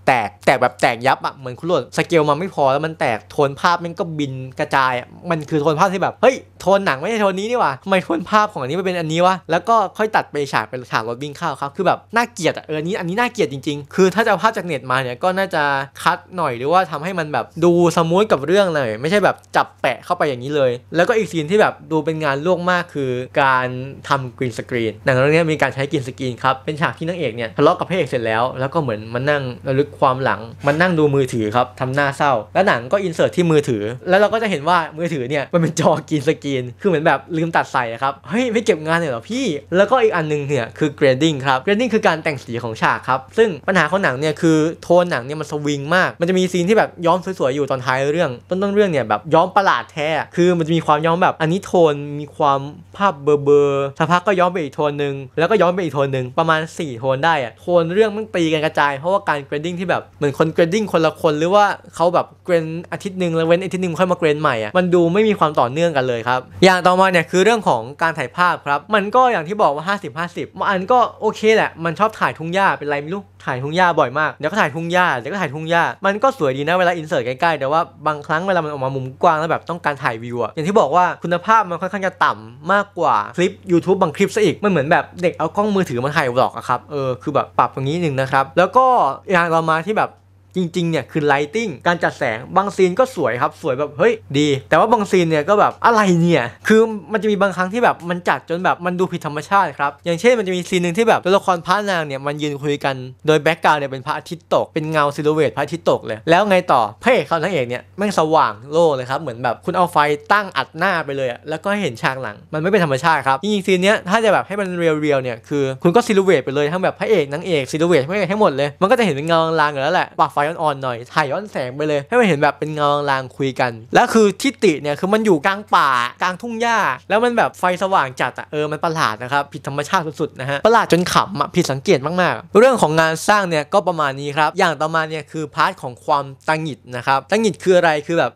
แตกแตกแบบแตกยับอะเหมือนคุณหลวนสเกลมันไม่พอแล้วมันแตกโทนภาพมันก็บินกระจายมันคือโทนภาพที่แบบเฮ้ยโทนหนังไม่ใช่โทนนี้นี่หว่าทำไมโทนภาพของอันนี้มัเป็นอันนี้วะแล้วก็ค่อยตัดไปฉากเป็นฉากรถวิ่งเข้าครับ คือแบบน่าเกลียดอะเออนี้อันนี้น่าเกลียดจริงๆ คือถ้าจะภาพจากเน็ตมาเนี่ยก็น่าจะคัดหน่อยหรือว่าทำให้มันแบบดูสมูทกับเรื่องหน่อยไม่ใช่แบบจับแปะเข้าไปอย่างนี้เลย แล้วก็อีกซีนที่แบบดูเป็นงานลวกมากคือการทำกรีนสกรีนหนังเรื่องนี้มีการใช้กรีนสกรีนครับเป็นฉากที่นางเอกเนี่ยทะเลาะกับพระเอกเสร็จแล้วแล้วก็เหมือนมานั่งระลึกความหลังมันนั่งดูมือถือครับทำหน้าเศร้าแล้วหนังก็อินเสิร์ตที่มือถือ แล้วเราก็จะเห็นว่ามือถือเนี่ยมันเป็นจอกินสกรีน คือเหมือนแบบลืมตัดใส่ครับ เฮ้ยไม่เก็บงานเลยเหรอพี่ แล้วก็อีกอันนึงเนี่ยคือกรดดิ้งครับกรดดิ้งคือการแต่งสีของฉากครับ ซึ่งปัญหาของหนังเนี่ยคือโทนหนังเนี่ยมันสวิงมาก มันจะมีซีนที่แบบย้อมสวยๆอยู่ตอนท้ายเรื่อง ต้นต้นเรื่องเนี่ยแบบย้อมประหลาดแท้คือมันจะมีความย้อมแบบอันนี้โทนมีความภาพเบอร์ๆสักพักก็ย้อมไปอีกโทนหนึ่งแล้วก็ย้อมไปอีกโทนหนึ่งประมาณ 4 โทนได้อะโทนเรื่องมันตีกันกระจายเพราะว่าการกรดดิ้งทที่แบบเหมือนคนเกรดดิ้งคนละคนหรือว่าเขาแบบเกรนอาทิตย์หนึ่งแล้วเว้นอาทิตย์หนึ่งค่อยมาเกรนใหม่อ่ะมันดูไม่มีความต่อเนื่องกันเลยครับ อย่างต่อมาเนี่ยคือเรื่องของการถ่ายภาพครับ มันก็อย่างที่บอกว่า 50 50บางอันก็โอเคแหละ มันชอบถ่ายทุ่งหญ้าเป็นไรไม่รู้ถ่ายทุ่งหญ้าบ่อยมาก เดี๋ยวก็ถ่ายทุ่งหญ้า เดี๋ยวก็ถ่ายทุ่งหญ้า มันก็สวยดีนะเวลาอินเสิร์ตใกล้ๆแต่ว่าบางครั้งเวลามันออกมามุมกว้างแล้วแบบต้องการถ่ายวิวอะอย่างที่บอกว่าคุณภาพมันค่อนข้างจะต่ำมากกว่าคลิป YouTube บางคลิปซะอีกมันเหมือนแบบเด็กเอากล้องมือถือมาถ่ายบล็อกอะครับ เออคือแบบปรับตรงนี้หนึ่งนะครับ แล้วก็อย่างต่อมาที่แบบจริงๆ เนี่ยคือไลติงการจัดแสงบางซีนก็สวยครับสวยแบบเฮ้ยดี แต่ว่าบางซีนเนี่ยก็แบบอะไรเนี่ยคือมันจะมีบางครั้งที่แบบมันจัดจนแบบมันดูผิดธรรมชาติครับอย่างเช่นมันจะมีซีนหนึ่งที่แบบตัวละครพระนางเนี่ยมันยืนคุยกันโดยแบ็กกราวน์เนี่ยเป็นพระอาทิตย์ตกเป็นเงาซิลูเวตพระอาทิตย์ตกเลยแล้วไงต่อเพ่เขาทั้งเอกเนี่ยแม่งสว่างโล่เลยครับเหมือนแบบคุณเอาไฟตั้งอัดหน้าไปเลยอะแล้วก็เห็นฉากหลังมันไม่เป็นธรรมชาติครับจริงๆ ซีนเนี้ยถ้าจะแบบให้มันเรียลๆเนี่ยคือคุณก็ซิลูเวตไปเลยทั้งแบบพระเอกนางเอกซิลูเวตให้หมดเลย มันก็จะเห็นเป็นเงาลางอยู่แล้วแหละปะไฟอฟอ่อนๆหน่อย ถ่ายย้อนแสงไปเลย ให้มันเห็นแบบเป็นเงาลางๆคุยกัน แล้วคือทิติเนี่ย คือมันอยู่กลางป่ากลางทุ่งหญ้า แล้วมันแบบไฟสว่างจัดอะเออ มันประหลาดนะครับ ผิดธรรมชาติสุดๆ นะฮะ ประหลาดจนขำอะผิดสังเกตมากๆ เรื่องของงานสร้างเนี่ย ก็ประมาณนี้ครับ อย่างต่อมาเนี่ย คือพาร์ทของความตังหิดนะครับ ตังหิดคืออะไร คือแบบ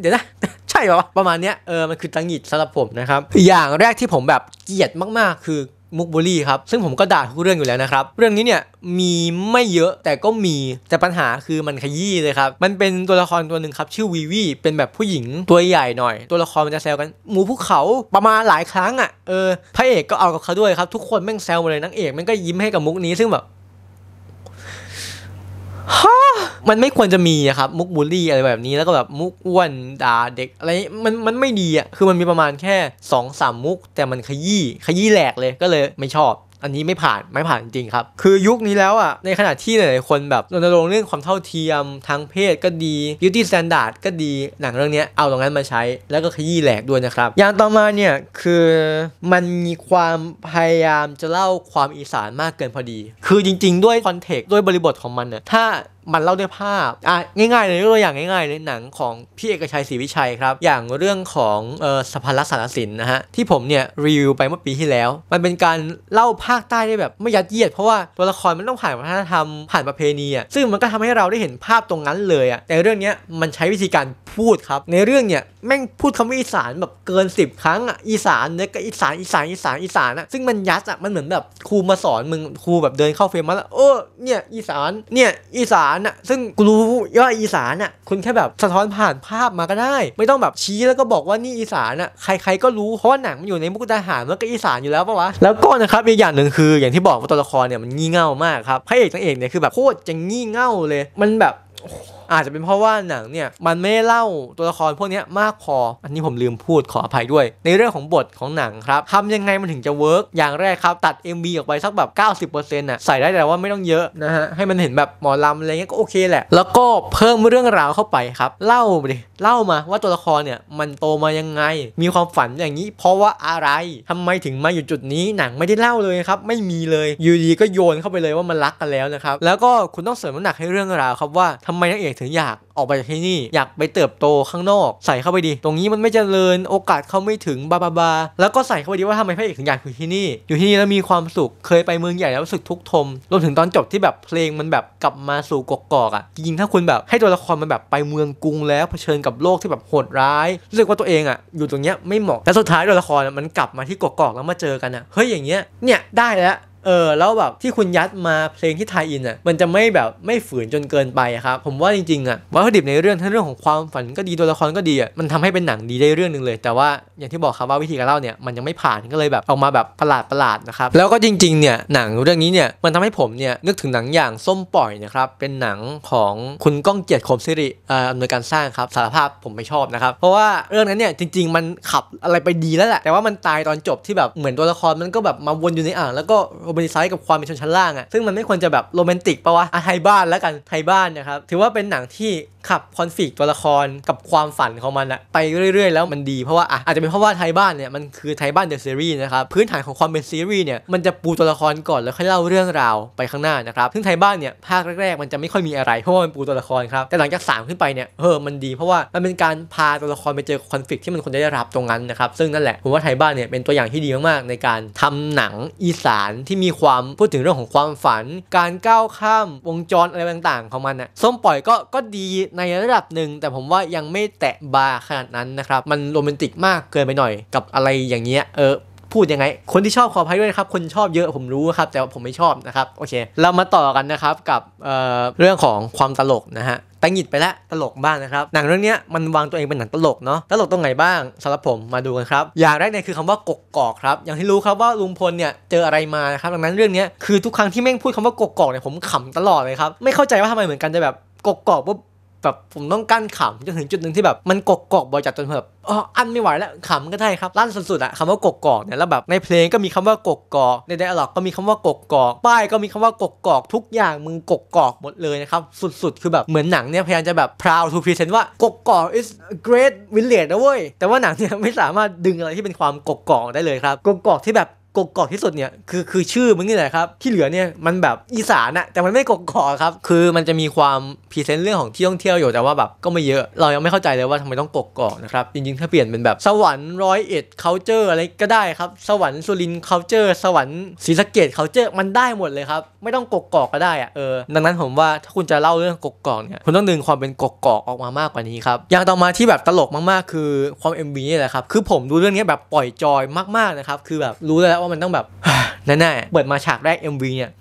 เดี๋ยวนะ ใช่ป่ะ ประมาณเนี้ย เออ มันคือตังหิดสำหรับผมนะครับ อย่างแรกที่ผมแบบเกลียดมาก ๆ คือมุกบุรี่ครับซึ่งผมก็ด่าทุกเรื่องอยู่แล้วนะครับ เรื่องนี้เนี่ยมีไม่เยอะแต่ก็มี แต่ปัญหาคือมันขยี้เลยครับมันเป็นตัวละครตัวหนึ่งครับชื่อวีวีเป็นแบบผู้หญิงตัวใหญ่หน่อย ตัวละครมันจะแซวกัน หมูภูเขาประมาณหลายครั้งอะ่ะเออพระเอกก็เอากับเขาด้วย ครับทุกคนแม่งแซวมาเลยนางเอก มันก็ยิ้มให้กับมุกนี้ซึ่งแบบฮะมันไม่ควรจะมีอะครับ มุกบูลลี่อะไรแบบนี้แล้วก็แบบ มุกอ้วนด่าเด็กอะไรมันมันไม่ดีอะคือมันมีประมาณแค่2อสามมุก แต่มันขยี้ขยี้แหลกเลยก็เลยไม่ชอบอันนี้ไม่ผ่าน ไม่ผ่านจริงครับ คือยุคนี้แล้วอ่ะในขณะที่หลายๆคนแบบรณรงค์เรื่องความเท่าเทียมทางเพศก็ดีิวตี้สแตนดาร์ดก็ดี หนังเรื่องนี้เอาตรงนั้นมาใช้แล้วก็ขยี้แหลกด้วยนะครับอย่างต่อมาเนี่ย คือมันมีความพยายามจะเล่าความอีสานมากเกินพอดี คือจริง ๆด้วยคอนเทกต์ด้วยบริบทของมันน่ยถ้ามันเล่าด้วยภาพอ่ะง่ายๆเลยตัวอย่างง่ายๆเลยหนังของพี่เอกชัยศรีวิชัยครับ อย่างเรื่องของเออสภารักษณศิลินนะฮะที่ผมเนี่ยรีวิวไปเมื่อปีที่แล้ว มันเป็นการเล่าภาคใต้ได้แบบไม่ยัดเยียดเพราะว่าตัวละครมันต้องผ่านวัฒนธรรมผ่านประเพณีอ่ะ ซึ่งมันก็ทำให้เราได้เห็นภาพตรงนั้นเลยอ่ะ แต่เรื่องนี้มันใช้วิธีการพูดครับในเรื่องเนี่ยแม่งพูดคำว่าอีสานแบบเกิน10ครั้งอ่ะอีสานเนี่ยก็อีสานอีสานอีสานอีสานอ่ะซึ่งมันยัดอ่ะมันเหมือนแบบ ครูมาสอนมึงครูแบบเดินเข้าเฟรมมาแล้วโอ้เนี่ยอีสานเนี่ยอีสานอ่ะซึ่งกูรู้ว่าอีสานอ่ะคุณแค่แบบสะท้อนผ่านภาพมาก็ได้ ไม่ต้องแบบชี้แล้วก็บอกว่านี่อีสานอ่ะใครๆก็รู้เพราะว่าหนังมันอยู่ในมุกดาหารมันก็อีสานอยู่แล้วปะวะแล้วก็นะครับอีกอย่างหนึ่งคืออย่างที่บอกว่าตัวละครเนี่ยมันงี่เง่ามากครับพระเอกนางเอกเนี่ยคือแบบโคตรจะงี่เง่าเลย มันแบบอาจจะเป็นเพราะว่าหนังเนี่ย มันไม่เล่าตัวละครพวกนี้มากพออันนี้ผมลืมพูดขออภัยด้วย ในเรื่องของบทของหนังครับทำยังไงมันถึงจะเวิร์กอย่างแรกครับ ตัด MV ออกไปสักแบบ 90%น่ะ ใส่ได้แต่ว่าไม่ต้องเยอะนะฮะ ให้มันเห็นแบบหมอลำอะไรเงี้ยก็โอเคแหละ แล้วก็เพิ่มเรื่องราวเข้าไปครับ เล่าไปดิ เล่ามาว่าตัวละครเนี่ยมันโตมายังไง มีความฝันอย่างนี้ เพราะว่าอะไรทำไมถึงมาอยู่จุดนี้หนังไม่ได้เล่าเลยครับไม่มีเลยยูดี ก็โยนเข้าไปเลยว่ามันรักกันแล้วนะครับแล้วก็คุณต้องเสริมน้ำหนักให้เรื่องราวครับ ว่าทำไมนางเอกถึงอยากออกไปจากที่นี่อยากไปเติบโตข้างนอกใส่เข้าไปดี ตรงนี้มันไม่เจริญโอกาสเขาไม่ถึงบาบาบาแล้วก็ใส่เข้าไปดีว่าทำไมพระเอกถึงอยากอยู่ที่นี่ อยู่ที่นี่แล้วมีความสุขเคยไปเมืองใหญ่แล้วรู้สึกทุกทมรวมถึงตอนจบที่แบบเพลงมันแบบกลับมาสู่กกอกอ่ะจริงๆถ้าคุณแบบให้ตัวละครมันแบบไปเมืองกรุงแล้ว เผชิญกับโลกที่แบบโหดร้ายรู้สึกว่าตัวเองอ่ะอยู่ตรงเนี้ยไม่เหมาะแต่สุดท้ายตัวละครมันกลับมาที่กกอกแล้วมาเจอกันอ่ะเฮ้ยอย่างเงี้ยเนี่ยได้แล้วเออแล้วแบบที่คุณยัดมาเพลงที่ไทยอินอ่ะมันจะไม่แบบไม่ฝืนจนเกินไปครับผมว่าจริงๆอ่ะวัตถุดิบในเรื่องทั้งเรื่องของความฝันก็ดีตัวละครก็ดีอ่ะมันทำให้เป็นหนังดีได้เรื่องหนึ่งเลย แต่ว่าอย่างที่บอกครับว่าวิธีการเล่าเนี่ยมันยังไม่ผ่านก็เลยแบบออกมาแบบประหลาดประหลาดนะครับแล้วก็จริงๆเนี่ยหนังเรื่องนี้เนี่ยมันทำให้ผมเนี่ยนึกถึงหนังอย่างส้มปล่อยนะครับเป็นหนังของคุณก้องเกียรติคมสิริอำนวยการสร้างครับสารภาพผมไม่ชอบนะครับเพราะว่าเรื่องนั้นเนี่ยจริง ๆ มันขับอะไรไปดีแล้วแหละ แต่ว่ามันตายตอนจบที่แบบเหมือนตัวละครมันก็แบบมาวนอยู่ในอ่างแล้วก็บนิไซส์กับความเป็นชนชั้นล่างอะ่ะซึ่งมันไม่ควรจะแบบโรแมนติกปะวะอะไทยบ้านแล้วกันไทยบ้านนะครับถือว่าเป็นหนังที่ขับคอนฟ lict ตัวละครกับความฝันของมันอะไปเรื่อยๆแล้วมันดีเพราะว่าอ่ะอาจจะเป็นเพราะว่าไทยบ้านเนี่ยมันคือไทยบ้านเดอะซีรีส์นะครับพื้นฐานของความเป็นซีรีส์เนี่ยมันจะปูตัวละครก่อนแล้วค่อยเล่าเรื่องราวไปข้างหน้านะครับซึ่งไทยบ้านเนี่ยภาคแรกๆ มันจะไม่ค่อยมีอะไรเพราะว่ามันปูตัวละครครับแต่หลังจาก3ขึ้นไปเนี่ยเออมันดี เพราะว่ามันเป็นการพาตัวละครไปเจอคอนฟ lict ที่มันควรจะได้รับตรงนั้นนะครับซึ่งนั่นแหละ ผมว่าไทยบ้านเนี่ยเป็นตัวอย่างที่ดีมากๆในการทำหนังอีสานที่มีความพูดถึงเรื่องของความฝัน การก้าวข้ามวงจรอะไรต่างๆของมันอะส้มปล่อยก็ก็ดีในระดับหนึ่ง แต่ผมว่ายังไม่แตะบาขนาดนั้นนะครับ มันโรแมนติกมากเกินไปหน่อยกับอะไรอย่างเงี้ยเออพูดยังไง คนที่ชอบขออภัยด้วยครับ คนชอบเยอะผมรู้ครับ แต่ผมไม่ชอบนะครับ โอเค เรามาต่อกันนะครับกับเเรื่องของความตลกนะฮะตังหิดไปแล้วตลกบ้างนะครับ หนังเรื่องนี้มันวางตัวเองเป็นหนังตลกเนาะ ตลกตรงไหน บ้างสำหรับผมมาดูกันครับ อย่างแรกเนี่ยคือคำว่ากกกอกครับอย่างที่รู้ครับว่าลุงพลเนี่ยเจออะไรมานะครับ ดังนั้นเรื่องนี้คือทุกครั้งที่แม่งพูดคำว่ากกกอกเนี่ยผมขำตลอดเลยครับ ไม่เข้าใจว่าทำไมเหมือนกันจะแบบกกกอกว่าแบบผมต้องกั้นขำจนถึงจุดหนึ่งที่แบบมันกกกอกบ่อยจัดจนแบบอ๋ออันไม่ไหวแล้วขำก็ได้ครับลั่นสุดๆอะคำว่ากกกอกเนี่ยแล้วแบบในเพลงก็มีคำว่ากกกอก ในไดอะล็อกก็มีคำว่ากกกอกป้ายก็มีคำว่ากกกอกทุกอย่างมึงกกกอกหมดเลยนะครับสุดๆคือแบบเหมือนหนังเนี่ยพยายามจะแบบ พราวทูพรีเซนต์ว่ากกกอก is great village นะเว้ย แต่ว่าหนังเนี่ยไม่สามารถดึงอะไรที่เป็นความกกกอกได้เลยครับกกกอกที่แบบกกอกที่สุดเนี่ยคือคือชื่อมึงนี่แหละครับที่เหลือเนี่ยมันแบบอีสานอะแต่มันไม่กกอกครับคือมันจะมีความพรีเซนต์เรื่องของที่ท่องเที่ยวอยู่แต่ว่าแบบก็ไม่เยอะเรายังไม่เข้าใจเลยว่าทำไมต้องกกอกนะครับจริงๆถ้าเปลี่ยนเป็นแบบสวรรค์ร้อยเอ็ดเคาเจอร์อะไรก็ได้ครับสวรรค์สุรินเคาเจอร์ สวรรค์ศรีสะเกดเคาเจอร์มันได้หมดเลยครับไม่ต้องกกอกก็ได้อะเออดังนั้นผมว่าถ้าคุณจะเล่าเรื่องกกอกเนี่ยคุณต้องดึงความเป็นกกอกออกมามากกว่านี้ครับอย่างต่อมาที่แบบตลกมากๆ คือความ MV นี่แหละครับคือผมดูเรื่องนี้แบบปล่อยจอยมากๆนะครับคือแบบรู้แล้วว่ามันต้องแบบ แน่ ๆ เปิดมาฉากแรก MV เนี่ย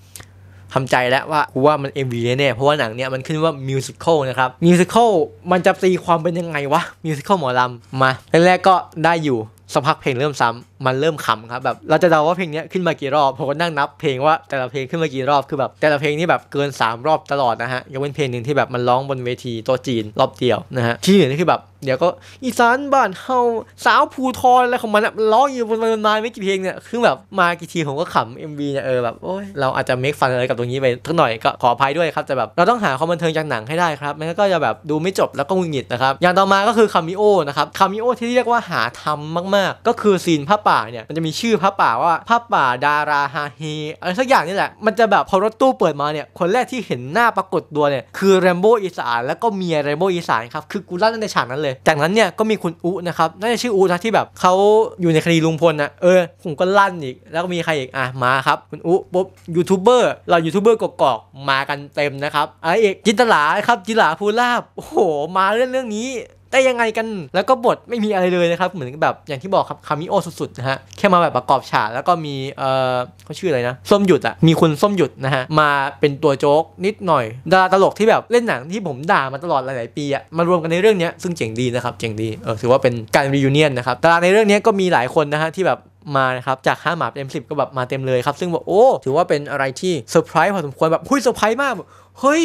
ทำใจแล้วว่า กูว่ามัน MV แน่เพราะว่าหนังเนี่ย มันขึ้นว่ามิวสิควลนะครับมิวสิควลมันจะตีความเป็นยังไงวะมิวสิควลหมอลำมาแรกๆก็ได้อยู่สักพักเพลงเริ่มซ้ำมันเริ่มขำครับแบบเราจะ เดาว่าเพลงนี้ขึ้นมากี่รอบผมก็นั่งนับเพลงว่าแต่ละเพลงขึ้นมากี่รอบคือแบบแต่ละเพลงนี่แบบเกิน 3 รอบตลอดนะฮะยกเว้นเพลงหนึ่งที่แบบมันร้องบนเวทีตัวจีน รอบเดียวนะฮะที่เหลือนี่คือแบบ เดี๋ยวก็อีสานบ้านเฮาสาวภูทรอะไรของมันนะร้องอยู่บนนานไม่กี่เพลงเนี่ยคือแบบมากี่ทีผมก็ขำเอ็มวีเนี่ยเออแบบโอ้ยเราอาจจะเมคฟันอะไรกับตรงนี้ไปทักหน่อยก็ขออภัยด้วยครับแต่แบบเราต้องหาความบันเทิงจากหนังให้ได้ครับไม่งั้นก็จะแบบดูไม่จบแล้วก็งุนงิดนะครับอย่างต่อมาก็คือคามิโอนะครับคามิโอที่เรียกว่าหาทำมาก ๆ ก็คือซีนภาพป่าเนี่ยมันจะมีชื่อพระป่าว่า พระป่าดาราฮาฮีอะไรสักอย่างนี่แหละ มันจะแบบพอรถตู้เปิดมาเนี่ย คนแรกที่เห็นหน้าปรากฏตัวเนี่ยคือเรมโบ้อีสาน แล้วก็เมียเรมโบ้อีสานครับ คือกูรันในฉากนั้นเลย จากนั้นเนี่ยก็มีคุณอุนะครับน่าจะชื่ออุนะที่แบบเขาอยู่ในคดีลุงพลนะเออผมก็ลั่นอีก แล้วก็มีใครอีกอ่ะมาครับ คุณอุปุ๊บยูทูบเบอร์เรายูทูบเบอร์กอกมากันเต็มนะครับอะไรอีกจินตลาครับจินตลาภูลาบโอ้โห มาเรื่องเรื่องนี้ได้ยังไงกัน แล้วก็บทไม่มีอะไรเลยนะครับ เหมือนแบบอย่างที่บอกครับ คามิโอสุด ๆ นะฮะ แค่มาแบบประกอบฉาก แล้วก็มี เออเขาชื่ออะไรนะ ส้มหยุดอะมีคุณส้มหยุด นะฮะ มาเป็นตัวโจ๊กนิดหน่อยดาราตลกที่แบบเล่นหนังที่ผมด่ามาตลอดหลายๆ ปีอะมารวมกันในเรื่องนี้ซึ่งเจ๋งดีนะครับ เจ๋งดี เออถือว่าเป็นการรีวิวเนียนนะครับดาราในเรื่องนี้ก็มีหลายคนนะฮะที่แบบมานะครับ จาก้าหมาเต็ม10ก็แบบมาเต็มเลยครับ ซึ่งแบบโอ้ถือว่าเป็นอะไรที่เซอร์ไพรส์พอสมควรแบบเุ้ยเซอร์ไพรส์มาก เฮ้ย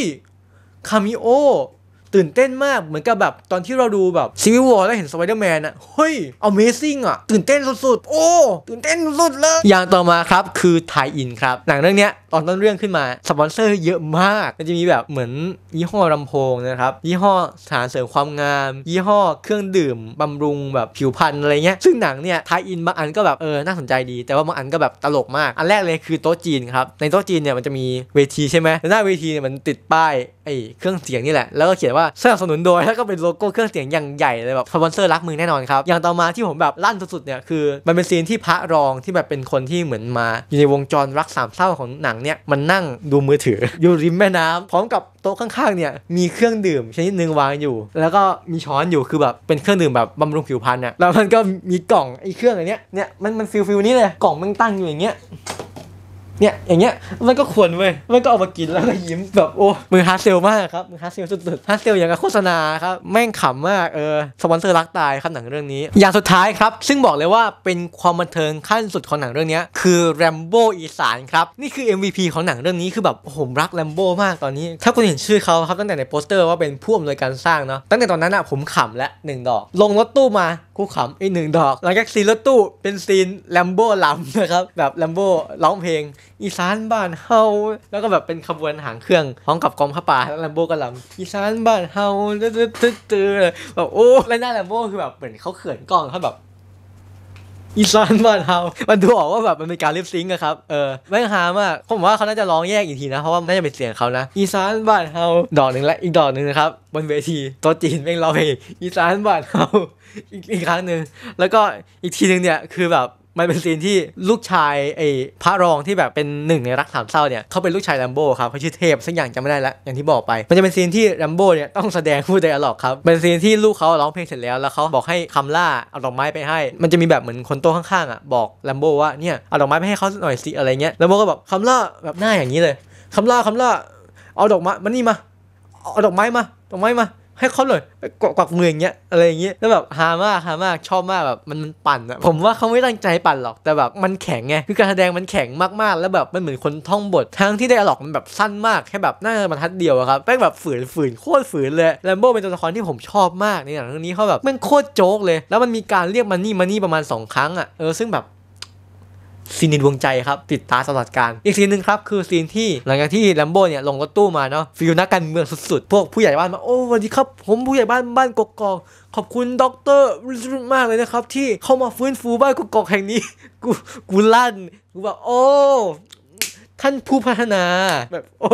คามิโอตื่นเต้นมากเหมือนกับแบบตอนที่เราดูแบบซีวิววอลแล้วเห็นสไปเดอร์แมนอะเฮ้ยอเมซิ่งอะตื่นเต้นสุดๆโอ้ ตื่นเต้นสุดเลย อย่างต่อมาครับ คือไทยอินครับ หนังเรื่องเนี้ย ตอนต้นเรื่องขึ้นมา สปอนเซอร์เยอะมาก มันจะมีแบบเหมือนยี่ห้อลำโพงนะครับยี่ห้อสารเสริมความงาม ยี่ห้อเครื่องดื่มบำรุงแบบผิวพรรณอะไรเงี้ยซึ่งหนังเนี่ยไทยอินบางอันก็แบบเออน่าสนใจดี แต่ว่าบางอันก็แบบตลกมากอันแรกเลยคือโต๊ะจีนครับในโต๊ะจีนเนี่ยมันจะมีเวทีใช่ไหมหน้าเวทีเนี่ยมันติดป้ายไอ้เครื่องเสียงนี่แหละแล้วก็เขียนว่าว่าสนับสนุนโดย แล้วก็เป็นโลโก้เครื่องเสียงอย่างใหญ่เลยแบบสปอนเซอร์รักมือแน่นอนครับ อย่างต่อมาที่ผมแบบลั่นสุดๆเนี่ยคือมันเป็นซีนที่พระรองที่แบบเป็นคนที่เหมือนมาอยู่ในวงจรรักสามเศร้าของหนังเนี่ยมันนั่งดูมือถืออยู่ริมแม่น้ำพร้อมกับโต๊ะข้างๆเนี่ยมีเครื่องดื่มชนิดหนึ่งวางอยู่แล้วก็มีช้อนอยู่คือแบบเป็นเครื่องดื่มแบบบำรุงผิวพรรณเนี่ยแล้วมันก็มีกล่องไอ้เครื่องอันเนี้ยเนี่ยมันมันฟิลฟิลนี้เลยกล่องมันตั้งอยู่อย่างเงี้ยเนี่ยอย่างเงี้ยมันก็ควรเว้ย มันก็เอามากินแล้วก็ยิ้ม แบบโอ้มือฮาร์เซลมากครับมือฮาร์เซลสุดๆฮาร์เซลอย่างกับโฆษณาครับแม่งขำมากเออสปอนเซอร์รักตายครับหนังเรื่องนี้อย่างสุดท้ายครับซึ่งบอกเลยว่าเป็นความบันเทิงขั้นสุดของหนังเรื่องนี้คือแรมโบ้อีสานครับนี่คือ MVP ของหนังเรื่องนี้คือแบบผมรักแรมโบ้มากตอนนี้ ถ้าคุณเห็นชื่อเขาครับตั้งแต่ในโปสเตอร์ว่าเป็นผู้อำนวยการสร้างเนาะตั้งแต่ตอนนั้นอะผมขำและหนึ่งดอก ลงรถตู้มากูขำอีกหนึ่งดอกหลังจากซีนรถตู้เป็นซีนแรมโบ้ลำนะครับแบบแรมโบ้ร้องเพลงอีสานบ้านเฮาแล้วก็แบบเป็นขบวนหางเครื่องพร้อมกับกองพ้าป่าแล้วแลมโบก็ลำอีสานบ้านเฮาตึ๊ดตึ๊ดตึ๊ดแบบโอ้ แล้วหน้าแลมโบคือแบบเหมือนเขาเขินกล้องเขาแบบ อีสานบ้านเฮามันดูออกว่าแบบมันเป็นการลิปซิงค์อะครับ เออแม่งฮามากผมว่าเขาน่าจะร้องแยกอีกทีนะ เพราะว่าน่าจะเป็นเสียงเขานะอีสานบ้านเฮาดอกหนึ่งและอีกดอกหนึ่งนะครับบนเวทีตัวจีนแม่งร้องเพลงอีสานบ้านเฮาอีกอีกครั้งหนึ่งแล้วก็อีกทีหนึ่งเนี่ยคือแบบมันเป็นซีนที่ลูกชายไอ้พระรองที่แบบเป็นหนึ่งในรักสามเศร้าเนี่ยเขาเป็นลูกชายแรมโบ้ครับเขาชื่อเทพสักอย่างจำไม่ได้ละอย่างที่บอกไป มันจะเป็นซีนที่แรมโบ้เนี่ยต้องแสดงพูดไดอะล็อกครับเป็นซีนที่ลูกเขาร้องเพลงเสร็จแล้วแล้วเขาบอกให้คำล่าเอาดอกไม้ไปให้ มันจะมีแบบเหมือนคนโต๊ะข้างๆอ่ะบอกแรมโบ้ว่าเนี่ยเอาดอกไม้ไปให้เขาหน่อยสิอะไรเงี้ยแรมโบ้ก็แบบคำล่าแบบหน้าอย่างนี้เลยคำล่าคำล่าเอาดอกไม้มานี่มา เอาดอกไม้มาดอกไม้มาให้เขาหน่อยกวักมืออย่างเงี้ยอะไรอย่างเงี้ยแล้วแบบฮามากฮามากชอบมากแบบมันมันปั่นอะผมว่าเขาไม่ตั้งใจปั่นหรอกแต่แบบมันแข็งไงคือการแสดงมันแข็งมากๆแล้วแบบมันเหมือนคนท่องบททั้งที่ได้อลอกมันแบบสั้นมากแค่แบบน่าจะบรรทัดเดียวครับแม่งแบบฝืนฝืนโคตรฝืนเลย แลมโบ้เป็นตัวละครที่ผมชอบมากในหนังเรื่องนี้เขาแบบแม่งโคตรโจ๊กเลย แล้วมันมีการเรียกมันนี่มันนี่ประมาณ2ครั้งอะเออซึ่งแบบซีนนดวงใจครับ ติดตาตลอดการ อีกซีนหนึ่งครับคือซีนที่หลังจากที่แลมโบ้เนี่ยลงรถตู้มาเนาะฟิลนักการเมืองสุดๆ พวกผู้ใหญ่บ้านมาโอ้วันดีครับ ผมผู้ใหญ่บ้านบ้านกกอกขอบคุณด็อกเตอร์มากเลยนะครับ ที่เข้ามาฟื้นฟูบ้านกกอกแห่งนี้ กูกูลั่นกูแบบโอ้ท่านผู้พัฒนาแบบโอ้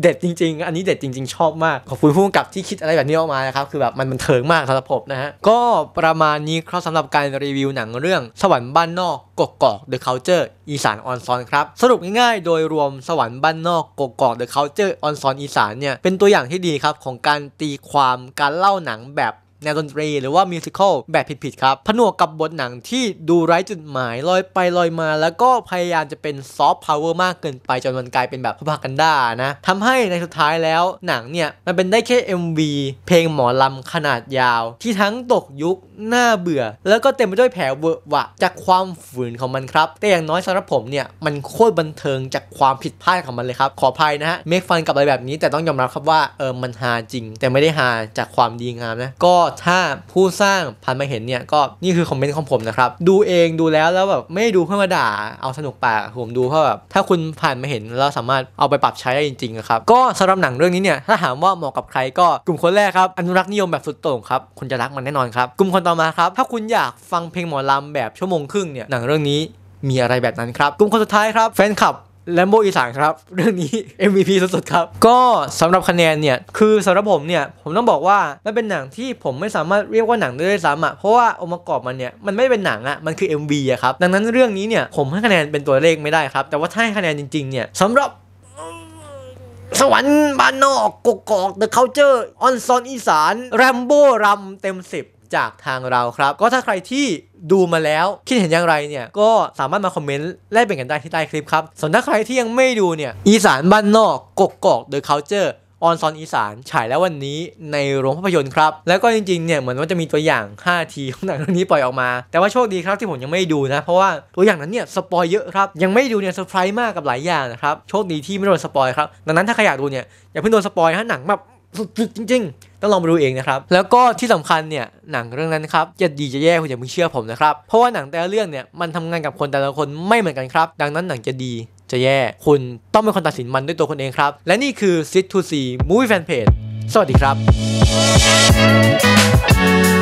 เด็ดจริงๆ อันนี้เด็ดจริงๆ ชอบมาก ขอบคุณผู้กำกับที่คิดอะไรแบบนี้ออกมานะครับ คือแบบมันมันเทิงมากสำหรับผมนะฮะ ก็ประมาณนี้ครับสำหรับการรีวิวหนังเรื่องสวรรค์บ้านนอกกกกอก The Culture อีสานออนซอนครับ สรุปง่ายๆ โดยรวมสวรรค์บ้านนอกกกอก The Culture ออนซอนอีสานเนี่ย เป็นตัวอย่างที่ดีครับของการตีความการเล่าหนังแบบแนวดนตรีหรือว่ามิวสิควลแบบผิดๆครับผนวกกับบทหนังที่ดูไร้จุดหมายลอยไปลอยมา แล้วก็พยายามจะเป็นซอฟต์พาวเวอร์มากเกินไปจนมันกลายเป็นแบบพากันด้านะทำให้ในสุดท้ายแล้วหนังเนี่ย มันเป็นได้แค่ MV เพลงหมอลำขนาดยาว ที่ทั้งตกยุคหน้าเบื่อ แล้วก็เต็มไปด้วยแผลเวอะหวะ จากความฝืนของมันครับ แต่อย่างน้อยสำหรับผมเนี่ยมันโคตรบันเทิงจากความผิดพลาดของมันเลยครับ ขออภัยนะฮะเมคฟันกับอะไรแบบนี้ แต่ต้องยอมรับครับว่าเออมันฮาจริง แต่ไม่ได้ฮาจากความดีงามนะก็ถ้าผู้สร้างผ่านมาเห็นเนี่ยก็นี่คือคอมเมนต์ของผมนะครับ ดูเองดูแล้วแล้วแบบไม่ดูเพื่อมาด่าเอาสนุกปากผมดูเพราะแบบถ้าคุณผ่านมาเห็นเราสามารถเอาไปปรับใช้ได้จริงๆครับก็สำหรับหนังเรื่องนี้เนี่ยถ้าถามว่าเหมาะกับใครก็ กลุ่มคนแรกครับอนุรักษ์นิยมแบบสุดโต่งครับคุณจะรักมันแน่นอนครับกลุ่มคนต่อมาครับ ถ้าคุณอยากฟังเพลงหมอลำแบบชั่วโมงครึ่งเนี่ยหนังเรื่องนี้มีอะไรแบบนั้นครับกลุ่มคนสุดท้ายครับแฟนคลับแลมโบอีสานครับเรื่องนี้ MVP สุดๆ ครับ ก็สำหรับคะแนนเนี่ยคือสำหรับผมเนี่ยผมต้องบอกว่ามันเป็นหนังที่ผมไม่สามารถเรียกว่าหนังได้ซ้ำอ่ะเพราะว่าองค์ประกอบมันเนี่ยมันไม่เป็นหนังอ่ะมันคือ MV อะครับ ดังนั้นเรื่องนี้เนี่ยผมให้คะแนนเป็นตัวเลขไม่ได้ครับแต่ว่าถ้าให้คะแนนจริงๆเนี่ยสำหรับ สวรรค์บ้านนอกกกอกเดอะเคาน์เตอร์ออนซอนอีสานแรมโบ้รำเต็มสิบจากทางเราครับ ก็ถ้าใครที่ดูมาแล้วคิดเห็นอย่างไรเนี่ย ก็สามารถมาคอมเมนต์ แลกเปลี่ยนกันได้ที่ใต้คลิปครับส่วนถ้าใครที่ยังไม่ดูเนี่ย อีสานบ้านนอก กกกอกเดอะเคาน์เตอร์ออนซอนอีสานฉายแล้ววันนี้ในโรงภาพยนตร์ครับ แล้วก็จริง ๆเนี่ยเหมือนว่าจะมีตัวอย่าง 5 ทีของหนังเรื่องนี้ปล่อยออกมา แต่ว่าโชคดีครับที่ผมยังไม่ดูนะเพราะว่าตัวอย่างนั้นเนี่ยสปอยเยอะครับยังไม่ดูเนี่ยเซอร์ไพรส์มากกับหลายอย่างนะครับโชคดีที่ไม่โดนสปอยครับดังนั้นถ้าใครอยากดูเนี่ยอย่าเพิ่งโดนสปอยฮะหนังแบบสุดจริงๆต้องลองไปดูเองนะครับ แล้วก็ที่สำคัญเนี่ยหนังเรื่องนั้นครับ จะดีจะแย่คุณอย่าเพิ่งเชื่อผมนะครับ เพราะว่าหนังแต่ละเรื่องเนี่ย มันทำงานกับคนแต่ละคนไม่เหมือนกันครับ ดังนั้นหนังจะดีจะแย่คุณต้องเป็นคนตัดสินมันด้วยตัวคนเองครับ และนี่คือ Sit to See Movie Fan Page สวัสดีครับ